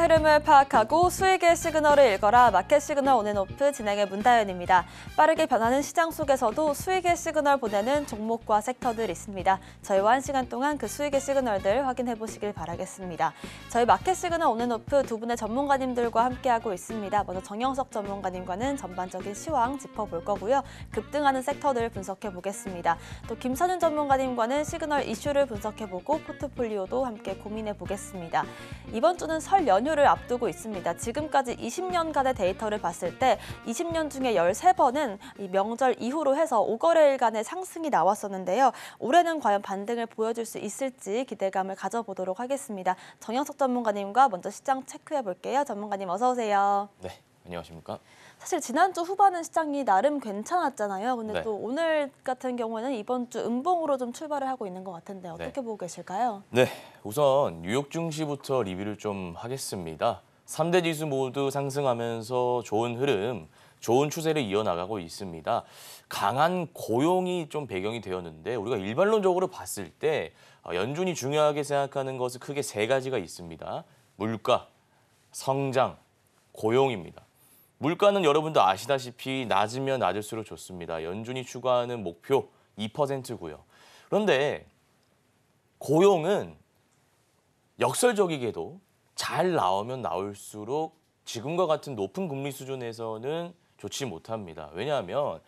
흐름을 파악하고 수익의 시그널을 읽어라 마켓 시그널 온앤오프 진행의 문다연입니다. 빠르게 변하는 시장 속에서도 수익의 시그널 보내는 종목과 섹터들 있습니다. 저희와 한 시간 동안 그 수익의 시그널들 확인해 보시길 바라겠습니다. 저희 마켓 시그널 온앤오프 두 분의 전문가님들과 함께하고 있습니다. 먼저 정영석 전문가님과는 전반적인 시황 짚어볼 거고요. 급등하는 섹터들 분석해 보겠습니다. 또 김선윤 전문가님과는 시그널 이슈를 분석해 보고 포트폴리오도 함께 고민해 보겠습니다. 이번 주는 설 연휴 종료를 앞두고 있습니다. 지금까지 20년간의 데이터를 봤을 때 20년 중에 13번은 명절 이후로 해서 5거래일간의 상승이 나왔었는데요. 올해는 과연 반등을 보여줄 수 있을지 기대감을 가져보도록 하겠습니다. 정영석 전문가님과 먼저 시장 체크해 볼게요. 전문가님 어서 오세요. 네, 안녕하십니까? 사실 지난주 후반은 시장이 나름 괜찮았잖아요. 근데 네. 또 오늘 같은 경우에는 이번 주 음봉으로 좀 출발을 하고 있는 것 같은데 네. 어떻게 네. 보고 계실까요? 네, 우선 뉴욕 증시부터 리뷰를 좀 하겠습니다. 3대 지수 모두 상승하면서 좋은 흐름, 좋은 추세를 이어나가고 있습니다. 강한 고용이 좀 배경이 되었는데 우리가 일반론적으로 봤을 때 어, 연준이 중요하게 생각하는 것은 크게 세 가지가 있습니다. 물가, 성장, 고용입니다. 물가는 여러분도 아시다시피 낮으면 낮을수록 좋습니다. 연준이 추구하는 목표 2%고요. 그런데 고용은 역설적이게도 잘 나오면 나올수록 지금과 같은 높은 금리 수준에서는 좋지 못합니다. 왜냐하면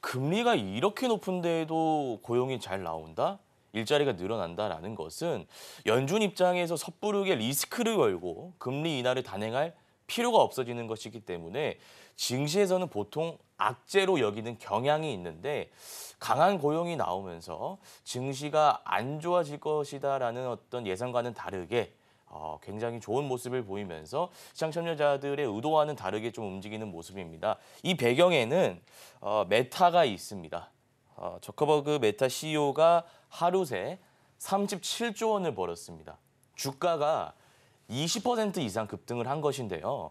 금리가 이렇게 높은데도 고용이 잘 나온다? 일자리가 늘어난다라는 것은 연준 입장에서 섣부르게 리스크를 걸고 금리 인하를 단행할 필요가 없어지는 것이기 때문에 증시에서는 보통 악재로 여기는 경향이 있는데 강한 고용이 나오면서 증시가 안 좋아질 것이다라는 어떤 예상과는 다르게 어, 굉장히 좋은 모습을 보이면서 시장 참여자들의 의도와는 다르게 좀 움직이는 모습입니다. 이 배경에는 어, 메타가 있습니다. 어, 저커버그 메타 CEO가 하루 새 37조 원을 벌었습니다. 주가가 20% 이상 급등을 한 것인데요.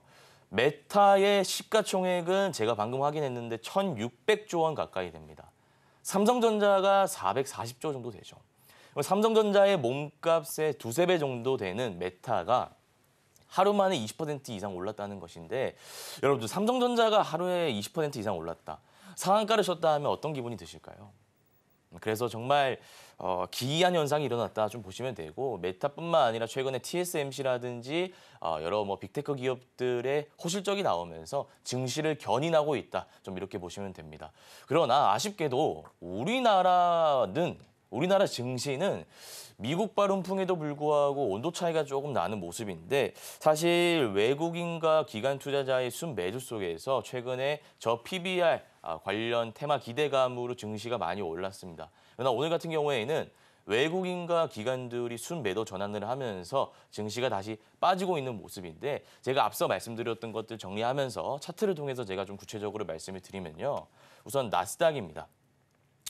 메타의 시가총액은 제가 방금 확인했는데 1,600조 원 가까이 됩니다. 삼성전자가 440조 정도 되죠. 삼성전자의 몸값의 두세 배 정도 되는 메타가 하루 만에 20% 이상 올랐다는 것인데 여러분들 삼성전자가 하루에 20% 이상 올랐다. 상한가를 쳤다 하면 어떤 기분이 드실까요? 그래서 정말 어, 기이한 현상이 일어났다 좀 보시면 되고 메타뿐만 아니라 최근에 TSMC라든지 어, 여러 뭐 빅테크 기업들의 호실적이 나오면서 증시를 견인하고 있다 좀 이렇게 보시면 됩니다. 그러나 아쉽게도 우리나라는 우리나라 증시는 미국 발음풍에도 불구하고 온도 차이가 조금 나는 모습인데 사실 외국인과 기관 투자자의 순매수 속에서 최근에 저 PBR 아, 관련 테마 기대감으로 증시가 많이 올랐습니다. 그러나 오늘 같은 경우에는 외국인과 기관들이 순매도 전환을 하면서 증시가 다시 빠지고 있는 모습인데 제가 앞서 말씀드렸던 것들 정리하면서 차트를 통해서 제가 좀 구체적으로 말씀을 드리면요. 우선 나스닥입니다.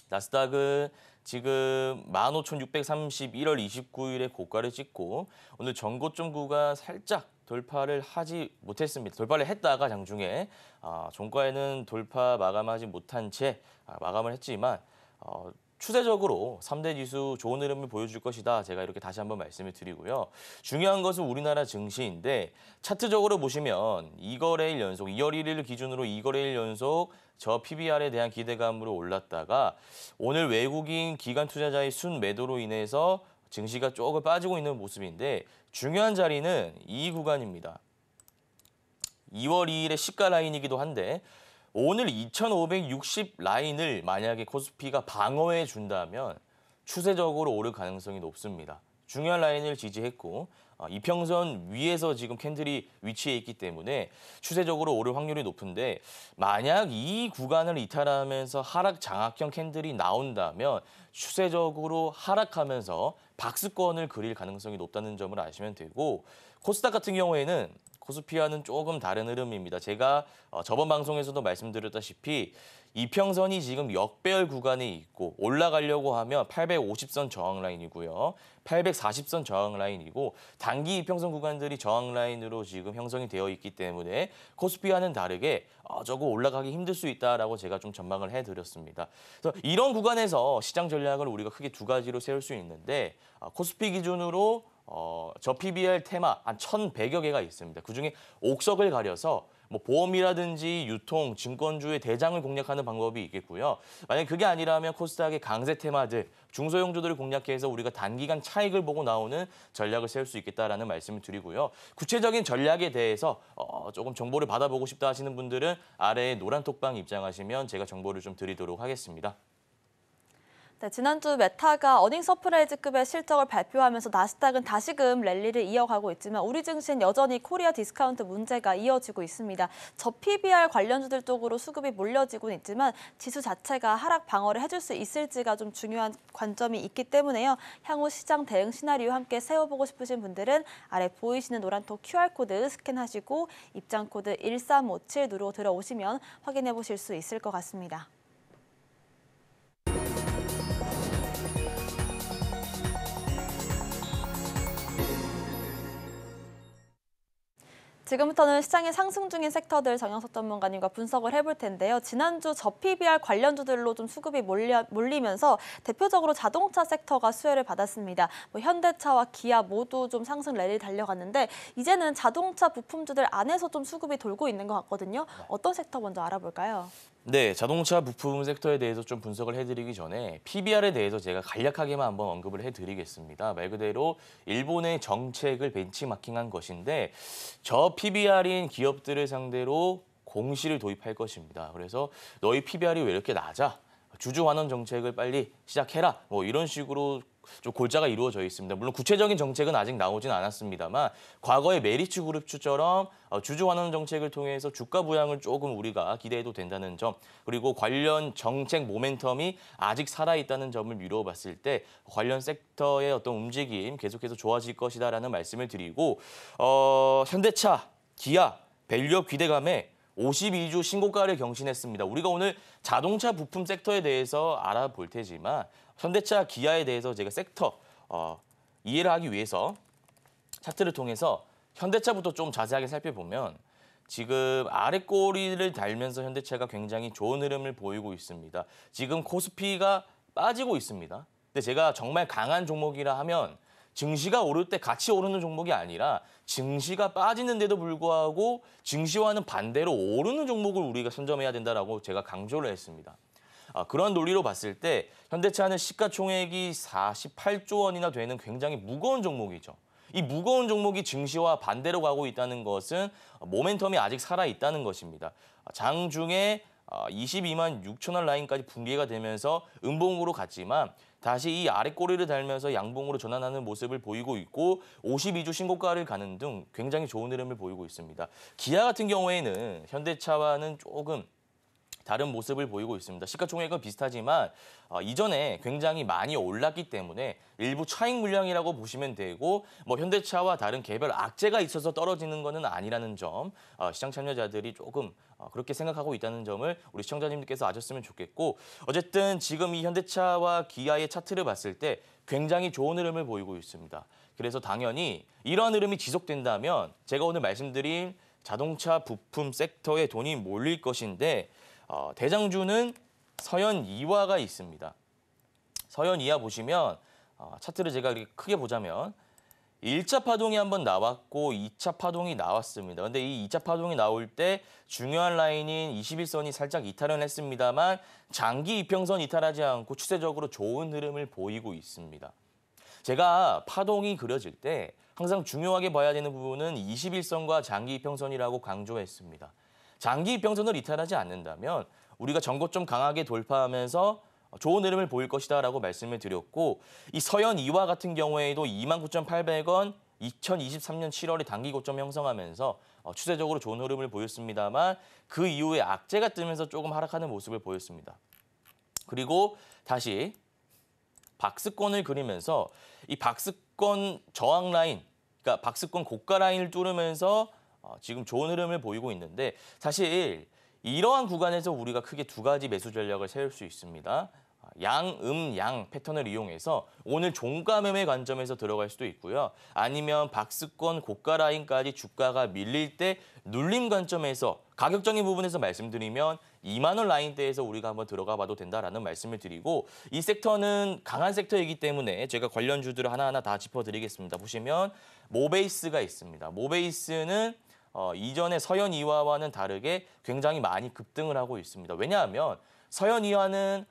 나스닥은 지금 15,631월 29일에 고가를 찍고 오늘 전고점 구가 살짝 돌파를 하지 못했습니다. 돌파를 했다가 장중에 어, 종가에는 돌파 마감하지 못한 채 아, 마감을 했지만 어, 추세적으로 3대 지수 좋은 흐름을 보여줄 것이다. 제가 이렇게 다시 한번 말씀을 드리고요. 중요한 것은 우리나라 증시인데 차트적으로 보시면 2거래일 연속, 2월 1일을 기준으로 2거래일 연속 저 PBR에 대한 기대감으로 올랐다가 오늘 외국인 기관 투자자의 순매도로 인해서 증시가 조금 빠지고 있는 모습인데 중요한 자리는 이 구간입니다. 2월 2일의 시가 라인이기도 한데 오늘 2560 라인을 만약에 코스피가 방어해 준다면 추세적으로 오를 가능성이 높습니다. 중요한 라인을 지지했고 아, 이평선 위에서 지금 캔들이 위치해 있기 때문에 추세적으로 오를 확률이 높은데 만약 이 구간을 이탈하면서 하락 장악형 캔들이 나온다면 추세적으로 하락하면서 박스권을 그릴 가능성이 높다는 점을 아시면 되고 코스닥 같은 경우에는 코스피와는 조금 다른 흐름입니다. 제가 어, 저번 방송에서도 말씀드렸다시피 이평선이 지금 역배열 구간에 있고 올라가려고 하면 850선 저항 라인이고요. 840선 저항 라인이고 단기 이평선 구간들이 저항 라인으로 지금 형성이 되어 있기 때문에 코스피와는 다르게 어, 저거 올라가기 힘들 수 있다라고 제가 좀 전망을 해드렸습니다. 그래서 이런 구간에서 시장 전략을 우리가 크게 두 가지로 세울 수 있는데 어, 코스피 기준으로 어, 저 PBR 테마 한 1,100여 개가 있습니다. 그중에 옥석을 가려서 뭐 보험이라든지 유통, 증권주의 대장을 공략하는 방법이 있겠고요. 만약 그게 아니라면 코스닥의 강세 테마들, 중소형주들을 공략해서 우리가 단기간 차익을 보고 나오는 전략을 세울 수 있겠다라는 말씀을 드리고요. 구체적인 전략에 대해서 어, 조금 정보를 받아보고 싶다 하시는 분들은 아래에 노란 톡방 입장하시면 제가 정보를 좀 드리도록 하겠습니다. 네, 지난주 메타가 어닝 서프라이즈급의 실적을 발표하면서 나스닥은 다시금 랠리를 이어가고 있지만 우리 증시는 여전히 코리아 디스카운트 문제가 이어지고 있습니다. 저 PBR 관련주들 쪽으로 수급이 몰려지고 있지만 지수 자체가 하락 방어를 해줄 수 있을지가 좀 중요한 관점이 있기 때문에요. 향후 시장 대응 시나리오 함께 세워보고 싶으신 분들은 아래 보이시는 노란톡 QR코드 스캔하시고 입장코드 1357 누르고 들어오시면 확인해 보실 수 있을 것 같습니다. 지금부터는 시장의 상승 중인 섹터들 정영석 전문가님과 분석을 해볼 텐데요. 지난주 저 PBR 관련주들로 좀 수급이 몰려, 몰리면서 대표적으로 자동차 섹터가 수혜를 받았습니다. 뭐 현대차와 기아 모두 좀 상승 랠리 달려갔는데 이제는 자동차 부품주들 안에서 좀 수급이 돌고 있는 것 같거든요. 네. 어떤 섹터 먼저 알아볼까요? 네, 자동차 부품 섹터에 대해서 좀 분석을 해드리기 전에 PBR에 대해서 제가 간략하게만 한번 언급을 해드리겠습니다. 말 그대로 일본의 정책을 벤치마킹한 것인데 저 PBR인 기업들을 상대로 공시를 도입할 것입니다. 그래서 너희 PBR이 왜 이렇게 낮아? 주주 환원 정책을 빨리 시작해라. 뭐 이런 식으로 좀 골자가 이루어져 있습니다. 물론 구체적인 정책은 아직 나오진 않았습니다만 과거의 메리츠 그룹주처럼 어, 주주 환원 정책을 통해서 주가 부양을 조금 우리가 기대해도 된다는 점 그리고 관련 정책 모멘텀이 아직 살아있다는 점을 미루어봤을때 관련 섹터의 어떤 움직임 계속해서 좋아질 것이다라는 말씀을 드리고 어, 현대차, 기아, 밸류업 기대감에 52주 신고가를 경신했습니다. 우리가 오늘 자동차 부품 섹터에 대해서 알아볼 테지만 현대차 기아에 대해서 제가 섹터 어, 이해를 하기 위해서 차트를 통해서 현대차부터 좀 자세하게 살펴보면 지금 아래 꼬리를 달면서 현대차가 굉장히 좋은 흐름을 보이고 있습니다. 지금 코스피가 빠지고 있습니다. 근데 제가 정말 강한 종목이라 하면 증시가 오를 때 같이 오르는 종목이 아니라 증시가 빠지는데도 불구하고 증시와는 반대로 오르는 종목을 우리가 선점해야 된다라고 제가 강조를 했습니다. 아, 그런 논리로 봤을 때 현대차는 시가총액이 48조 원이나 되는 굉장히 무거운 종목이죠. 이 무거운 종목이 증시와 반대로 가고 있다는 것은 모멘텀이 아직 살아 있다는 것입니다. 장중에 22만 아, 6천 원 라인까지 붕괴가 되면서 음봉으로 갔지만 다시 이 아래 꼬리를 달면서 양봉으로 전환하는 모습을 보이고 있고 52주 신고가를 가는 등 굉장히 좋은 흐름을 보이고 있습니다. 기아 같은 경우에는 현대차와는 조금 다른 모습을 보이고 있습니다. 시가총액은 비슷하지만 어, 이전에 굉장히 많이 올랐기 때문에 일부 차익 물량이라고 보시면 되고 뭐 현대차와 다른 개별 악재가 있어서 떨어지는 것은 아니라는 점 어, 시장 참여자들이 조금 어, 그렇게 생각하고 있다는 점을 우리 시청자님들께서 아셨으면 좋겠고 어쨌든 지금 이 현대차와 기아의 차트를 봤을 때 굉장히 좋은 흐름을 보이고 있습니다. 그래서 당연히 이러한 흐름이 지속된다면 제가 오늘 말씀드린 자동차 부품 섹터에 돈이 몰릴 것인데 어, 대장주는 서현 2화가 있습니다. 서현 2화 보시면 어, 차트를 제가 이렇게 크게 보자면 1차 파동이 한번 나왔고 2차 파동이 나왔습니다. 근데 이 2차 파동이 나올 때 중요한 라인인 21선이 살짝 이탈은 했습니다만 장기 이평선 이탈하지 않고 추세적으로 좋은 흐름을 보이고 있습니다. 제가 파동이 그려질 때 항상 중요하게 봐야 되는 부분은 21선과 장기 이평선이라고 강조했습니다. 장기 입병선을 이탈하지 않는다면 우리가 전고점 강하게 돌파하면서 좋은 흐름을 보일 것이다라고 말씀을 드렸고 이 서현 2와 같은 경우에도 29,800원 2023년 7월에 단기 고점 형성하면서 어, 추세적으로 좋은 흐름을 보였습니다만 그 이후에 악재가 뜨면서 조금 하락하는 모습을 보였습니다. 그리고 다시 박스권을 그리면서 이 박스권 저항 라인, 그러니까 박스권 고가 라인을 뚫으면서 어, 지금 좋은 흐름을 보이고 있는데 사실 이러한 구간에서 우리가 크게 두 가지 매수 전략을 세울 수 있습니다. 아, 양, 음, 양 패턴을 이용해서 오늘 종가매매 관점에서 들어갈 수도 있고요. 아니면 박스권 고가 라인까지 주가가 밀릴 때 눌림 관점에서 가격적인 부분에서 말씀드리면 2만 원 라인대에서 우리가 한번 들어가 봐도 된다라는 말씀을 드리고 이 섹터는 강한 섹터이기 때문에 제가 관련주들을 하나하나 다 짚어드리겠습니다. 보시면 모베이스가 있습니다. 모베이스는 어, 이전의 서현 이화와는 다르게 굉장히 많이 급등을 하고 있습니다. 왜냐하면 서현 이화는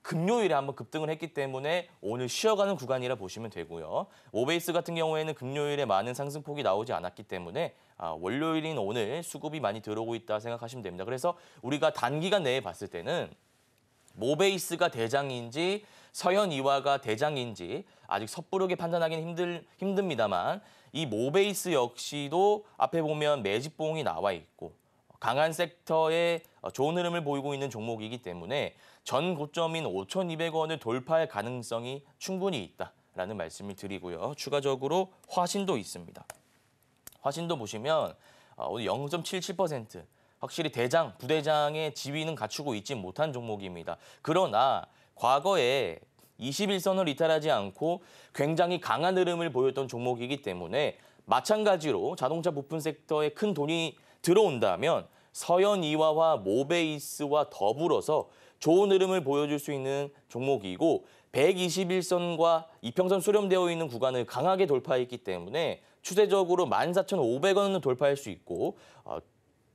금요일에 한번 급등을 했기 때문에 오늘 쉬어가는 구간이라 보시면 되고요. 오베이스 같은 경우에는 금요일에 많은 상승폭이 나오지 않았기 때문에 아, 월요일인 오늘 수급이 많이 들어오고 있다 생각하시면 됩니다. 그래서 우리가 단기간 내에 봤을 때는 모베이스가 대장인지 서현 이화가 대장인지 아직 섣부르게 판단하기는 힘들, 힘듭니다만 이 모베이스 역시도 앞에 보면 매집봉이 나와 있고 강한 섹터에 어, 좋은 흐름을 보이고 있는 종목이기 때문에 전 고점인 5,200원을 돌파할 가능성이 충분히 있다라는 말씀을 드리고요. 추가적으로 화신도 있습니다. 화신도 보시면 어, 오늘 0.77% 확실히 대장, 부대장의 지위는 갖추고 있지 못한 종목입니다. 그러나 과거에 21선을 이탈하지 않고 굉장히 강한 흐름을 보였던 종목이기 때문에 마찬가지로 자동차 부품 섹터에 큰 돈이 들어온다면 서현 이화와 모베이스와 더불어서 좋은 흐름을 보여줄 수 있는 종목이고 121선과 이평선 수렴되어 있는 구간을 강하게 돌파했기 때문에 추세적으로 14,500원을 돌파할 수 있고 어,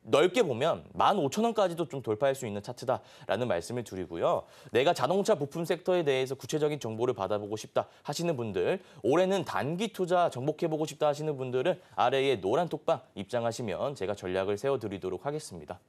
넓게 보면 15,000원까지도 좀 돌파할 수 있는 차트다라는 말씀을 드리고요. 내가 자동차 부품 섹터에 대해서 구체적인 정보를 받아보고 싶다 하시는 분들, 올해는 단기 투자 정복해보고 싶다 하시는 분들은 아래에 노란 톡방 입장하시면 제가 전략을 세워드리도록 하겠습니다.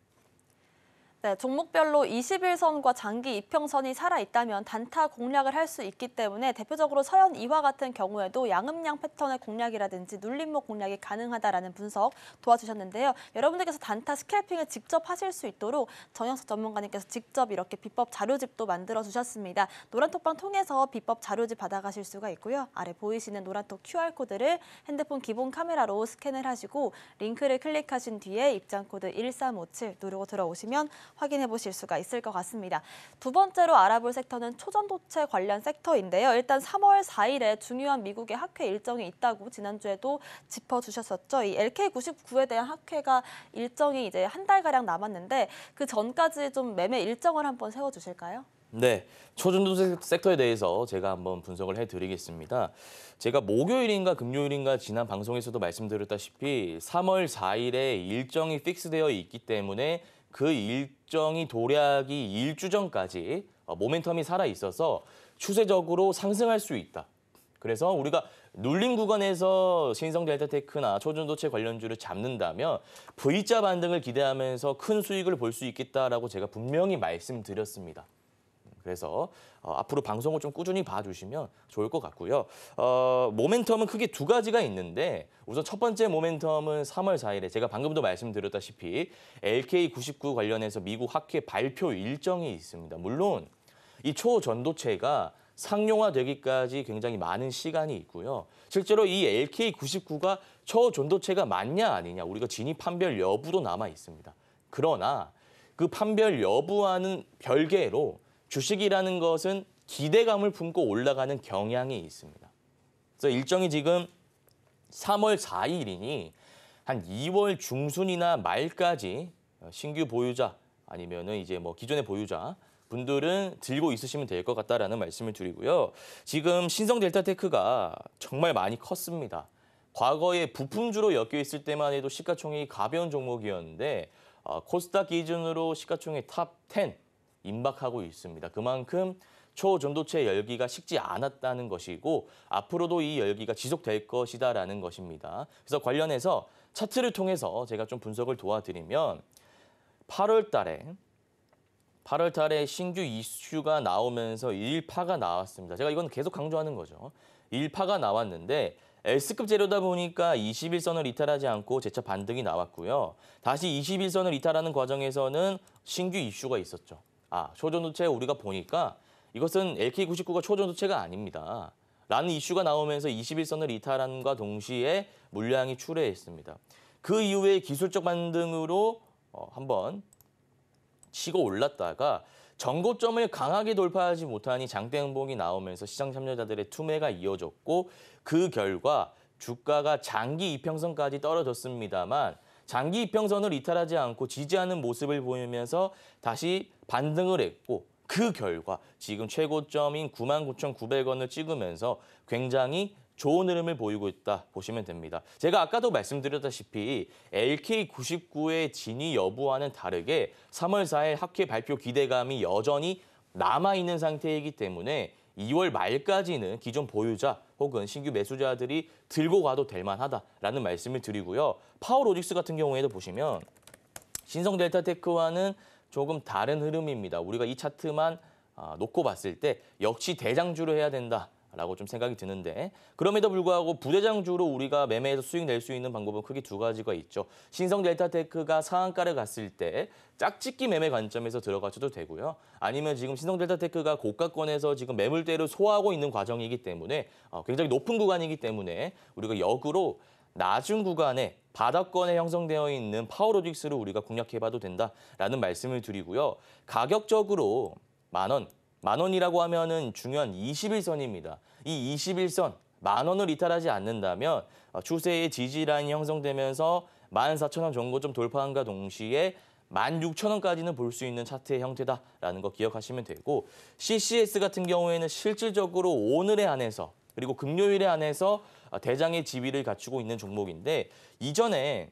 네, 종목별로 2일선과 장기 이평선이 살아있다면 단타 공략을 할 수 있기 때문에 대표적으로 서현 2화 같은 경우에도 양음양 패턴의 공략이라든지 눌림목 공략이 가능하다라는 분석 도와주셨는데요. 여러분들께서 단타 스캘핑을 직접 하실 수 있도록 정영석 전문가님께서 직접 이렇게 비법 자료집도 만들어주셨습니다. 노란톡방 통해서 비법 자료집 받아가실 수가 있고요. 아래 보이시는 노란톡 QR코드를 핸드폰 기본 카메라로 스캔을 하시고 링크를 클릭하신 뒤에 입장코드 1357 누르고 들어오시면 확인해 보실 수가 있을 것 같습니다. 두 번째로 알아볼 섹터는 초전도체 관련 섹터인데요. 일단 3월 4일에 중요한 미국의 학회 일정이 있다고 지난주에도 짚어주셨었죠. 이 LK99에 대한 학회가 일정이 이제 한 달가량 남았는데 그 전까지 좀 매매 일정을 한번 세워주실까요? 네, 초전도 체 섹터에 대해서 제가 한번 분석을 해드리겠습니다. 제가 목요일인가 금요일인가 지난 방송에서도 말씀드렸다시피 3월 4일에 일정이 픽스되어 있기 때문에 그 일정이 도래하기 일주 전까지 어, 모멘텀이 살아 있어서 추세적으로 상승할 수 있다. 그래서 우리가 눌림 구간에서 신성 델타테크나 초전도체 관련주를 잡는다면 V자 반등을 기대하면서 큰 수익을 볼 수 있겠다라고 제가 분명히 말씀드렸습니다. 그래서 어, 앞으로 방송을 좀 꾸준히 봐주시면 좋을 것 같고요. 어, 모멘텀은 크게 두 가지가 있는데 우선 첫 번째 모멘텀은 3월 4일에 제가 방금도 말씀드렸다시피 LK99 관련해서 미국 학회 발표 일정이 있습니다. 물론 이 초전도체가 상용화되기까지 굉장히 많은 시간이 있고요. 실제로 이 LK99가 초전도체가 맞냐 아니냐 우리가 진입 판별 여부도 남아 있습니다. 그러나 그 판별 여부와는 별개로 주식이라는 것은 기대감을 품고 올라가는 경향이 있습니다. 그래서 일정이 지금 3월 4일이니 한 2월 중순이나 말까지 신규 보유자 아니면 이제 뭐 기존의 보유자 분들은 들고 있으시면 될 것 같다라는 말씀을 드리고요. 지금 신성 델타테크가 정말 많이 컸습니다. 과거에 부품주로 엮여 있을 때만 해도 시가총액이 가벼운 종목이었는데 어, 코스닥 기준으로 시가총액 탑 10, 임박하고 있습니다. 그만큼 초전도체 열기가 식지 않았다는 것이고 앞으로도 이 열기가 지속될 것이다라는 것입니다. 그래서 관련해서 차트를 통해서 제가 좀 분석을 도와드리면 8월 달에 8월 달에 신규 이슈가 나오면서 1파가 나왔습니다. 제가 이건 계속 강조하는 거죠. 1파가 나왔는데 S급 재료다 보니까 21선을 이탈하지 않고 재차 반등이 나왔고요. 다시 21선을 이탈하는 과정에서는 신규 이슈가 있었죠. 아, 초전도체 우리가 보니까 이것은 LK99가 초전도체가 아닙니다. 라는 이슈가 나오면서 21선을 이탈함과 동시에 물량이 출회했습니다. 그 이후에 기술적 반등으로 어, 한번 치고 올랐다가 전고점을 강하게 돌파하지 못하니 장대 행복이 나오면서 시장 참여자들의 투매가 이어졌고 그 결과 주가가 장기 이평선까지 떨어졌습니다만 장기 이평선을 이탈하지 않고 지지하는 모습을 보이면서 다시 반등을 했고 그 결과 지금 최고점인 99,900원을 찍으면서 굉장히 좋은 흐름을 보이고 있다 보시면 됩니다. 제가 아까도 말씀드렸다시피 LK99의 진위 여부와는 다르게 3월 4일 학회 발표 기대감이 여전히 남아있는 상태이기 때문에 2월 말까지는 기존 보유자 혹은 신규 매수자들이 들고 가도 될 만하다라는 말씀을 드리고요. 파워로직스 같은 경우에도 보시면 신성 델타테크와는 조금 다른 흐름입니다. 우리가 이 차트만 아, 놓고 봤을 때 역시 대장주로 해야 된다. 라고 좀 생각이 드는데 그럼에도 불구하고 부대장주로 우리가 매매에서 수익 낼 수 있는 방법은 크게 두 가지가 있죠. 신성 델타테크가 상한가를 갔을 때 짝짓기 매매 관점에서 들어가셔도 되고요. 아니면 지금 신성 델타테크가 고가권에서 지금 매물대를 소화하고 있는 과정이기 때문에 어, 굉장히 높은 구간이기 때문에 우리가 역으로 낮은 구간에 바닥권에 형성되어 있는 파워로직스를 우리가 공략해봐도 된다라는 말씀을 드리고요. 가격적으로 만 원, 만 원이라고 하면은 중요한 21선입니다. 이 21선 만 원을 이탈하지 않는다면 어, 추세의 지지 라이 형성되면서 14,000원 정도 좀 돌파한과 동시에 16,000원까지는 볼 수 있는 차트의 형태다라는 거 기억하시면 되고 CCS 같은 경우에는 실질적으로 오늘에 한해서 그리고 금요일에 한해서 어, 대장의 지위를 갖추고 있는 종목인데 이전에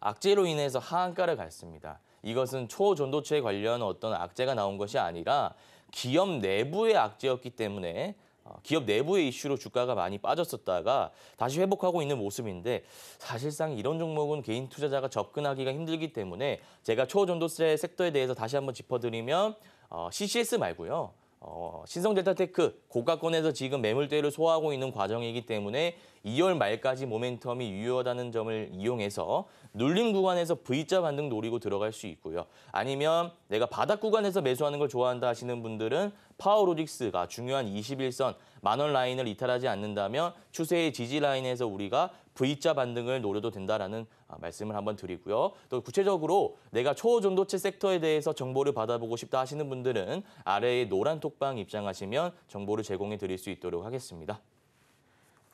악재로 인해서 하한가를 갔습니다. 이것은 초전도체 관련 어떤 악재가 나온 것이 아니라 기업 내부의 악재였기 때문에 어, 기업 내부의 이슈로 주가가 많이 빠졌었다가 다시 회복하고 있는 모습인데 사실상 이런 종목은 개인 투자자가 접근하기가 힘들기 때문에 제가 초전도세 섹터에 대해서 다시 한번 짚어드리면 어, CCS 말고요. 어, 신성델타테크 고가권에서 지금 매물대를 소화하고 있는 과정이기 때문에 2월 말까지 모멘텀이 유효하다는 점을 이용해서 눌림 구간에서 V자 반등 노리고 들어갈 수 있고요. 아니면 내가 바닥 구간에서 매수하는 걸 좋아한다 하시는 분들은 파워로직스가 중요한 21선 만원 라인을 이탈하지 않는다면 추세의 지지 라인에서 우리가 V자 반등을 노려도 된다라는 아, 말씀을 한번 드리고요. 또 구체적으로 내가 초전도체 섹터에 대해서 정보를 받아보고 싶다 하시는 분들은 아래의 노란 톡방 입장하시면 정보를 제공해 드릴 수 있도록 하겠습니다.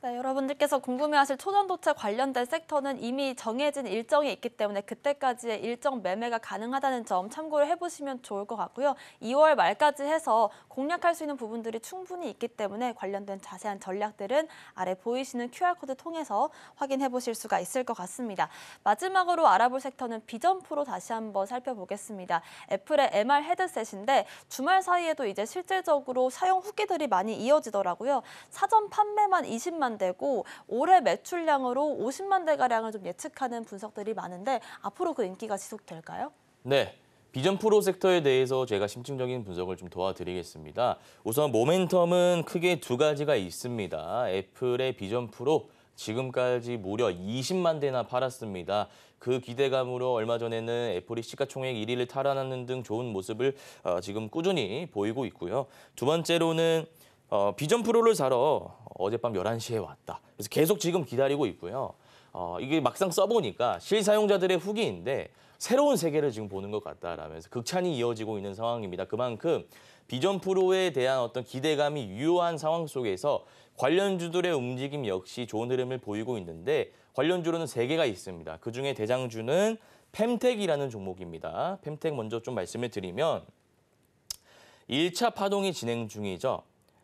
네, 여러분들께서 궁금해하실 초전도체 관련된 섹터는 이미 정해진 일정이 있기 때문에 그때까지의 일정 매매가 가능하다는 점 참고를 해보시면 좋을 것 같고요. 2월 말까지 해서 공략할 수 있는 부분들이 충분히 있기 때문에 관련된 자세한 전략들은 아래 보이시는 QR코드 통해서 확인해보실 수가 있을 것 같습니다. 마지막으로 알아볼 섹터는 비전프로 다시 한번 살펴보겠습니다. 애플의 MR 헤드셋인데 주말 사이에도 이제 실질적으로 사용 후기들이 많이 이어지더라고요. 사전 판매만 20만 50만 대고 올해 매출량으로 50만 대가량을 좀 예측하는 분석들이 많은데 앞으로 그 인기가 지속될까요? 네. 비전 프로 섹터에 대해서 제가 심층적인 분석을 좀 도와드리겠습니다. 우선 모멘텀은 크게 두 가지가 있습니다. 애플의 비전 프로 지금까지 무려 20만 대나 팔았습니다. 그 기대감으로 얼마 전에는 애플이 시가총액 1위를 탈환하는 등 좋은 모습을 어, 지금 꾸준히 보이고 있고요. 두 번째로는 어, 비전 프로를 사러 어젯밤 11시에 왔다. 그래서 계속 지금 기다리고 있고요. 어, 이게 막상 써보니까 실사용자들의 후기인데 새로운 세계를 지금 보는 것 같다라면서 극찬이 이어지고 있는 상황입니다. 그만큼 비전 프로에 대한 어떤 기대감이 유효한 상황 속에서 관련주들의 움직임 역시 좋은 흐름을 보이고 있는데 관련주로는 3개가 있습니다. 그중에 대장주는 펨텍이라는 종목입니다. 펨텍 먼저 좀 말씀을 드리면 1차 파동이 진행 중이죠.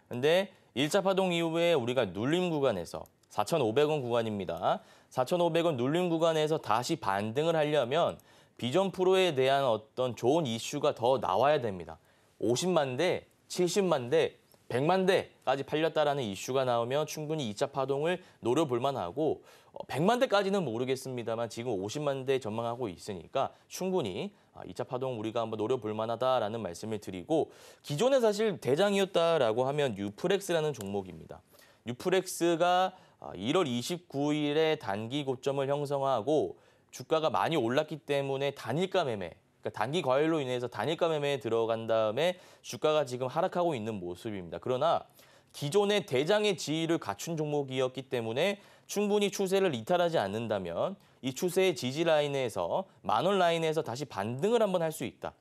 근데 1차 파동 이후에 우리가 눌림 구간에서 4,500원 구간입니다. 4,500원 눌림 구간에서 다시 반등을 하려면 비전 프로에 대한 어떤 좋은 이슈가 더 나와야 됩니다. 50만 대, 70만 대, 100만 대까지 팔렸다라는 이슈가 나오면 충분히 2차 파동을 노려볼 만하고 100만 대까지는 모르겠습니다만 지금 50만 대 전망하고 있으니까 충분히 2차 아, 파동 우리가 한번 노려볼 만하다라는 말씀을 드리고 기존에 사실 대장이었다라고 하면 뉴프렉스라는 종목입니다. 뉴프렉스가 1월 아, 29일에 단기 고점을 형성하고 주가가 많이 올랐기 때문에 단일가 매매 그러니까 단기 과열로 인해서 단일가 매매에 들어간 다음에 주가가 지금 하락하고 있는 모습입니다. 그러나 기존의 대장의 지위를 갖춘 종목이었기 때문에 충분히 추세를 이탈하지 않는다면 이 추세의 지지 라인에서 만원 라인에서 다시 반등을 한번 할 수 있다.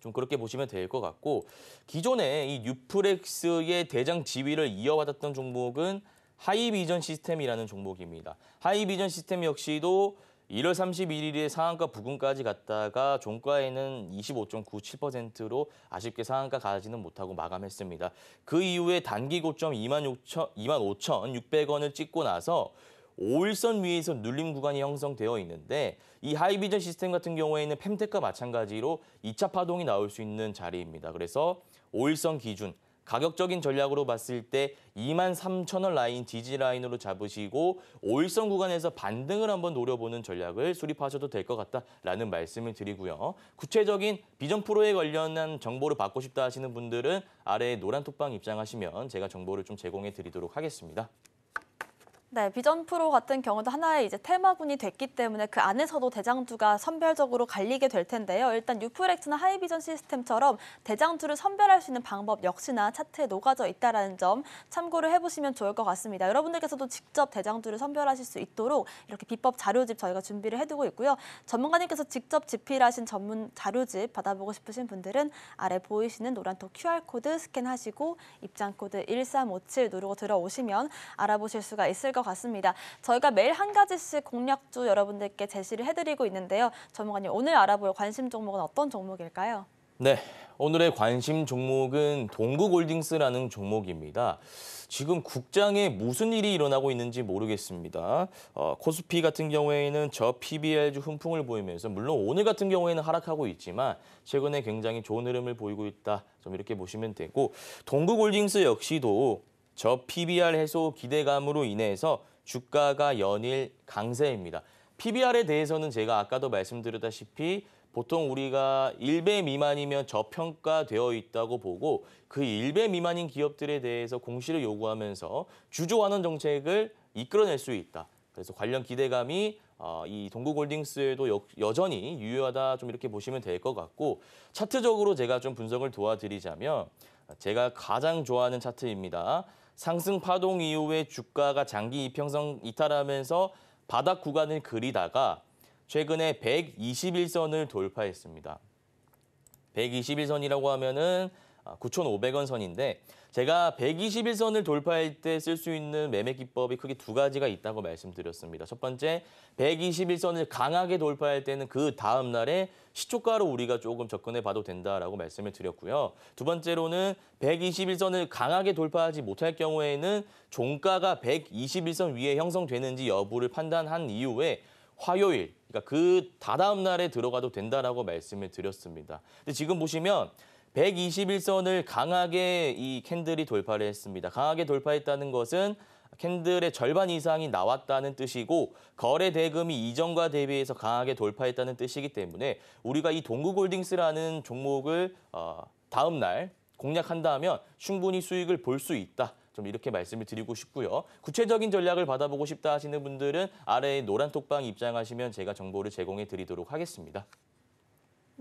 좀 그렇게 보시면 될 것 같고 기존에 이 뉴프렉스의 대장 지위를 이어받았던 종목은 하이비전 시스템이라는 종목입니다. 하이비전 시스템 역시도 1월 31일에 상한가 부근까지 갔다가 종가에는 25.97%로 아쉽게 상한가 가지는 못하고 마감했습니다. 그 이후에 단기 고점 25,600원을 찍고 나서 5일선 위에서 눌림 구간이 형성되어 있는데 이 하이비전 시스템 같은 경우에는 펜텍과 마찬가지로 2차 파동이 나올 수 있는 자리입니다. 그래서 5일선 기준 가격적인 전략으로 봤을 때 2만 3천 원 라인 지지 라인으로 잡으시고 5일선 구간에서 반등을 한번 노려보는 전략을 수립하셔도 될 것 같다라는 말씀을 드리고요. 구체적인 비전 프로에 관련한 정보를 받고 싶다 하시는 분들은 아래 노란 톡방 입장하시면 제가 정보를 좀 제공해 드리도록 하겠습니다. 네, 비전 프로 같은 경우도 하나의 이제 테마군이 됐기 때문에 그 안에서도 대장주가 선별적으로 갈리게 될 텐데요. 일단 유프렉트나 하이비전 시스템처럼 대장주를 선별할 수 있는 방법 역시나 차트에 녹아져 있다는 점 참고를 해보시면 좋을 것 같습니다. 여러분들께서도 직접 대장주를 선별하실 수 있도록 이렇게 비법 자료집 저희가 준비를 해두고 있고요. 전문가님께서 직접 집필하신 전문 자료집 받아보고 싶으신 분들은 아래 보이시는 노란톡 QR코드 스캔하시고 입장코드 1357 누르고 들어오시면 알아보실 수가 있을 것것 같습니다. 저희가 매일 한 가지씩 공략주 여러분들께 제시를 해드리고 있는데요. 전문가님, 오늘 알아볼 관심 종목은 어떤 종목일까요? 네, 오늘의 관심 종목은 동구골딩스라는 종목입니다. 지금 국장에 무슨 일이 일어나고 있는지 모르겠습니다. 어, 코스피 같은 경우에는 저 PBR주 훈풍을 보이면서 물론 오늘 같은 경우에는 하락하고 있지만 최근에 굉장히 좋은 흐름을 보이고 있다. 좀 이렇게 보시면 되고 동구골딩스 역시도 저 PBR 해소 기대감으로 인해서 주가가 연일 강세입니다. PBR에 대해서는 제가 아까도 말씀드렸다시피 보통 우리가 1배 미만이면 저평가되어 있다고 보고 그 1배 미만인 기업들에 대해서 공시를 요구하면서 주주 완원 정책을 이끌어낼 수 있다. 그래서 관련 기대감이 어, 이 동구골딩스에도 여전히 유효하다 좀 이렇게 보시면 될 것 같고 차트적으로 제가 좀 분석을 도와드리자면 제가 가장 좋아하는 차트입니다. 상승 파동 이후에 주가가 장기 이평선 이탈하면서 바닥 구간을 그리다가 최근에 121선을 돌파했습니다. 121선이라고 하면은 9,500원 아, 선인데 제가 121선을 돌파할 때 쓸 수 있는 매매 기법이 크게 두 가지가 있다고 말씀드렸습니다. 첫 번째, 121선을 강하게 돌파할 때는 그 다음 날에 시초가로 우리가 조금 접근해 봐도 된다라고 말씀을 드렸고요. 두 번째로는 121선을 강하게 돌파하지 못할 경우에는 종가가 121선 위에 형성되는지 여부를 판단한 이후에 화요일, 그러니까 그 다다음 날에 들어가도 된다라고 말씀을 드렸습니다. 근데 지금 보시면 121선을 강하게 이 캔들이 돌파를 했습니다. 강하게 돌파했다는 것은 캔들의 절반 이상이 나왔다는 뜻이고 거래 대금이 이전과 대비해서 강하게 돌파했다는 뜻이기 때문에 우리가 이 동구골딩스라는 종목을 어, 다음 날 공략한다면 충분히 수익을 볼 수 있다. 좀 이렇게 말씀을 드리고 싶고요. 구체적인 전략을 받아보고 싶다 하시는 분들은 아래의 노란 톡방 입장하시면 제가 정보를 제공해 드리도록 하겠습니다.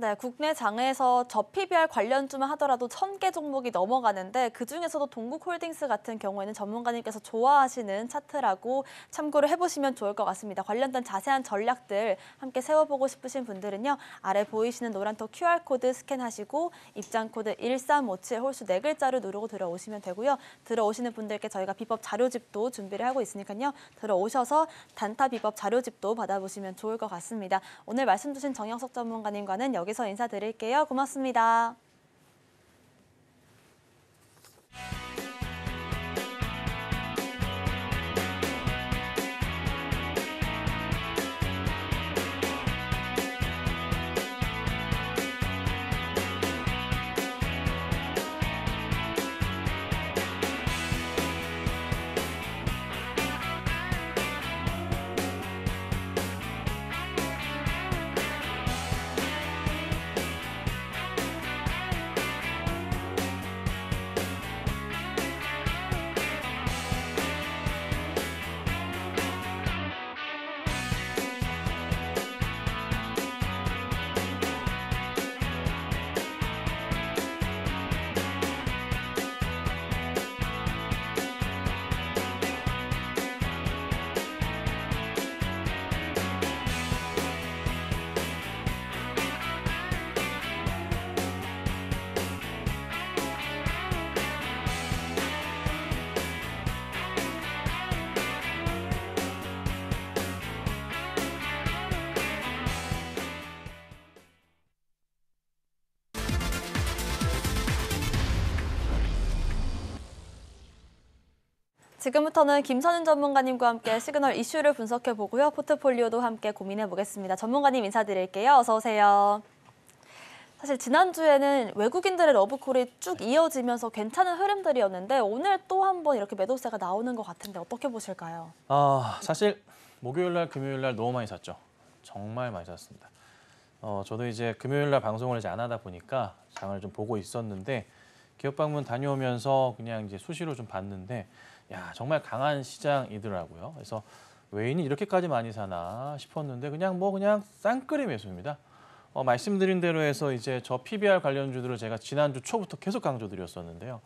네, 국내 장에서 저 PBR 관련주만 하더라도 천 개 종목이 넘어가는데 그중에서도 동국홀딩스 같은 경우에는 전문가님께서 좋아하시는 차트라고 참고를 해보시면 좋을 것 같습니다. 관련된 자세한 전략들 함께 세워보고 싶으신 분들은요. 아래 보이시는 노란토 QR코드 스캔하시고 입장코드 1357 홀수 네글자를 누르고 들어오시면 되고요. 들어오시는 분들께 저희가 비법 자료집도 준비를 하고 있으니까요. 들어오셔서 단타 비법 자료집도 받아보시면 좋을 것 같습니다. 오늘 말씀 주신 정영석 전문가님과는 여기 여기서 인사드릴게요. 고맙습니다. 지금부터는 김선윤 전문가님과 함께 시그널 이슈를 분석해 보고요. 포트폴리오도 함께 고민해 보겠습니다. 전문가님 인사드릴게요. 어서 오세요. 사실 지난주에는 외국인들의 러브콜이 쭉 이어지면서 괜찮은 흐름들이었는데 오늘 또 한번 이렇게 매도세가 나오는 것 같은데 어떻게 보실까요? 아 사실 목요일 날 금요일 날 너무 많이 샀죠. 정말 많이 샀습니다. 어, 저도 이제 금요일 날 방송을 이제 안 하다 보니까 장을 좀 보고 있었는데 기업 방문 다녀오면서 그냥 이제 수시로 좀 봤는데 야 정말 강한 시장이더라고요. 그래서 외인이 이렇게까지 많이 사나 싶었는데 그냥 뭐 그냥 쌍끌이 매수입니다. 어, 말씀드린 대로 해서 이제 저 PBR 관련주들을 제가 지난주 초부터 계속 강조드렸었는데요.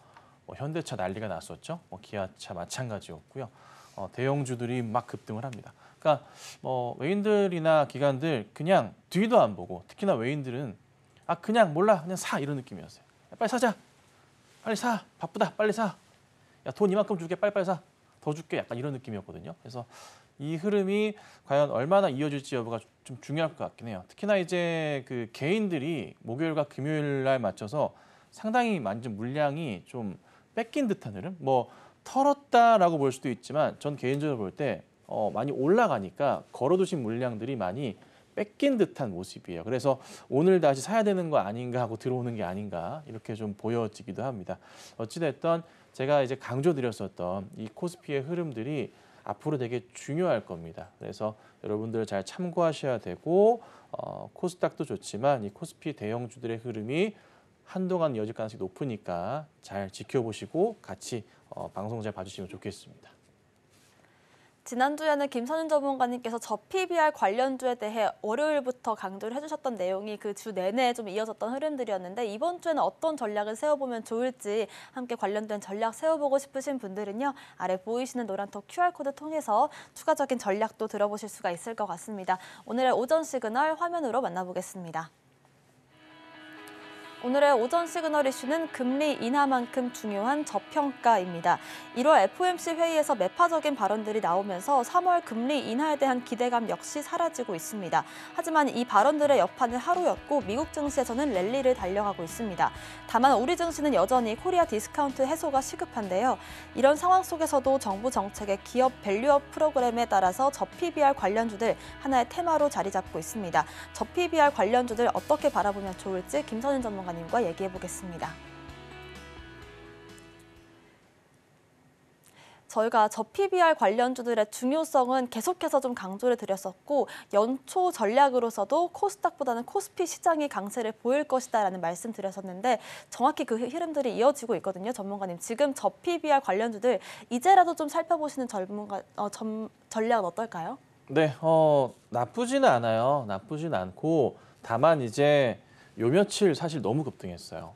뭐 현대차 난리가 났었죠. 뭐 기아차 마찬가지였고요. 어, 대형주들이 막 급등을 합니다. 그러니까 뭐 외인들이나 기관들 그냥 뒤도 안 보고 특히나 외인들은 아 그냥 몰라 그냥 사 이런 느낌이었어요. 빨리 사자. 빨리 사. 바쁘다. 빨리 사. 야, 돈 이만큼 줄게 빨리빨리 사. 더 줄게 약간 이런 느낌이었거든요. 그래서 이 흐름이 과연 얼마나 이어질지 여부가 좀 중요할 것 같긴 해요. 특히나 이제 그 개인들이 목요일과 금요일 날 맞춰서 상당히 만진 물량이 좀 뺏긴 듯한 흐름? 뭐 털었다라고 볼 수도 있지만 전 개인적으로 볼 때 어, 많이 올라가니까 걸어두신 물량들이 많이 뺏긴 듯한 모습이에요. 그래서 오늘 다시 사야 되는 거 아닌가 하고 들어오는 게 아닌가 이렇게 좀 보여지기도 합니다. 어찌됐던 제가 이제 강조드렸었던 이 코스피의 흐름들이 앞으로 되게 중요할 겁니다. 그래서 여러분들 잘 참고하셔야 되고 어, 코스닥도 좋지만 이 코스피 대형주들의 흐름이 한동안 이어질 가능성이 높으니까 잘 지켜보시고 같이 어, 방송 잘 봐주시면 좋겠습니다. 지난주에는 김선윤 전문가님께서 저 PBR 관련주에 대해 월요일부터 강조를 해주셨던 내용이 그 주 내내 좀 이어졌던 흐름들이었는데 이번 주에는 어떤 전략을 세워보면 좋을지 함께 관련된 전략 세워보고 싶으신 분들은요. 아래 보이시는 노란톡 QR코드 통해서 추가적인 전략도 들어보실 수가 있을 것 같습니다. 오늘의 오전 시그널 화면으로 만나보겠습니다. 오늘의 오전 시그널 이슈는 금리 인하만큼 중요한 저평가입니다. 1월 FOMC 회의에서 매파적인 발언들이 나오면서 3월 금리 인하에 대한 기대감 역시 사라지고 있습니다. 하지만 이 발언들의 여파는 하루였고 미국 증시에서는 랠리를 달려가고 있습니다. 다만 우리 증시는 여전히 코리아 디스카운트 해소가 시급한데요. 이런 상황 속에서도 정부 정책의 기업 밸류업 프로그램에 따라서 저 PBR 관련주들 하나의 테마로 자리 잡고 있습니다. 저 PBR 관련주들 어떻게 바라보면 좋을지 김선인 전문가 전문가님과 얘기해 보겠습니다. 저희가 저 PBR 관련주들의 중요성은 계속해서 좀 강조를 드렸었고 연초 전략으로서도 코스닥보다는 코스피 시장이 강세를 보일 것이다라는 말씀드렸었는데 정확히 그 흐름들이 이어지고 있거든요. 전문가님 지금 저 PBR 관련주들 이제라도 좀 살펴보시는 전문가 어, 점, 전략은 어떨까요? 네, 어, 나쁘지는 않아요. 나쁘진 않고 다만 이제 요 며칠 사실 너무 급등했어요.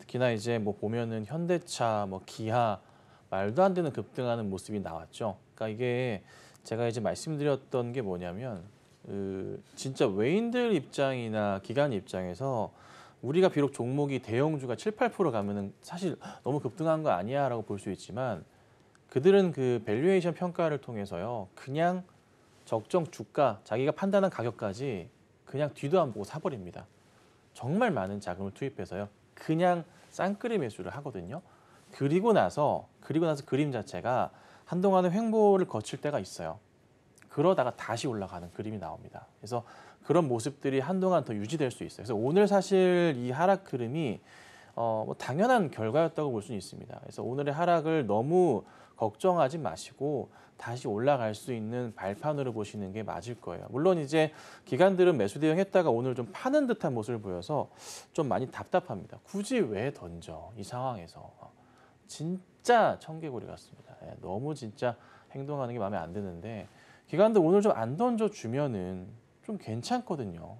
특히나 이제 뭐 보면은 현대차, 뭐 기아 말도 안 되는 급등하는 모습이 나왔죠. 그러니까 이게 제가 이제 말씀드렸던 게 뭐냐면 그 진짜 외인들 입장이나 기관 입장에서 우리가 비록 종목이 대형주가 7, 8% 가면은 사실 너무 급등한 거 아니야라고 볼 수 있지만 그들은 그 밸류에이션 평가를 통해서요 그냥 적정 주가 자기가 판단한 가격까지 그냥 뒤도 안 보고 사버립니다. 정말 많은 자금을 투입해서요. 그냥 쌍그림 매수를 하거든요. 그리고 나서 그리고 나서 그림 자체가 한동안은 횡보를 거칠 때가 있어요. 그러다가 다시 올라가는 그림이 나옵니다. 그래서 그런 모습들이 한동안 더 유지될 수 있어요. 그래서 오늘 사실 이 하락 흐름이 어, 뭐 당연한 결과였다고 볼 수는 있습니다. 그래서 오늘의 하락을 너무 걱정하지 마시고 다시 올라갈 수 있는 발판으로 보시는 게 맞을 거예요. 물론 이제 기관들은 매수 대응했다가 오늘 좀 파는 듯한 모습을 보여서 좀 많이 답답합니다. 굳이 왜 던져 이 상황에서 진짜 청개구리 같습니다. 예, 너무 진짜 행동하는 게 마음에 안 드는데 기관들 오늘 좀 안 던져 주면은 좀 괜찮거든요.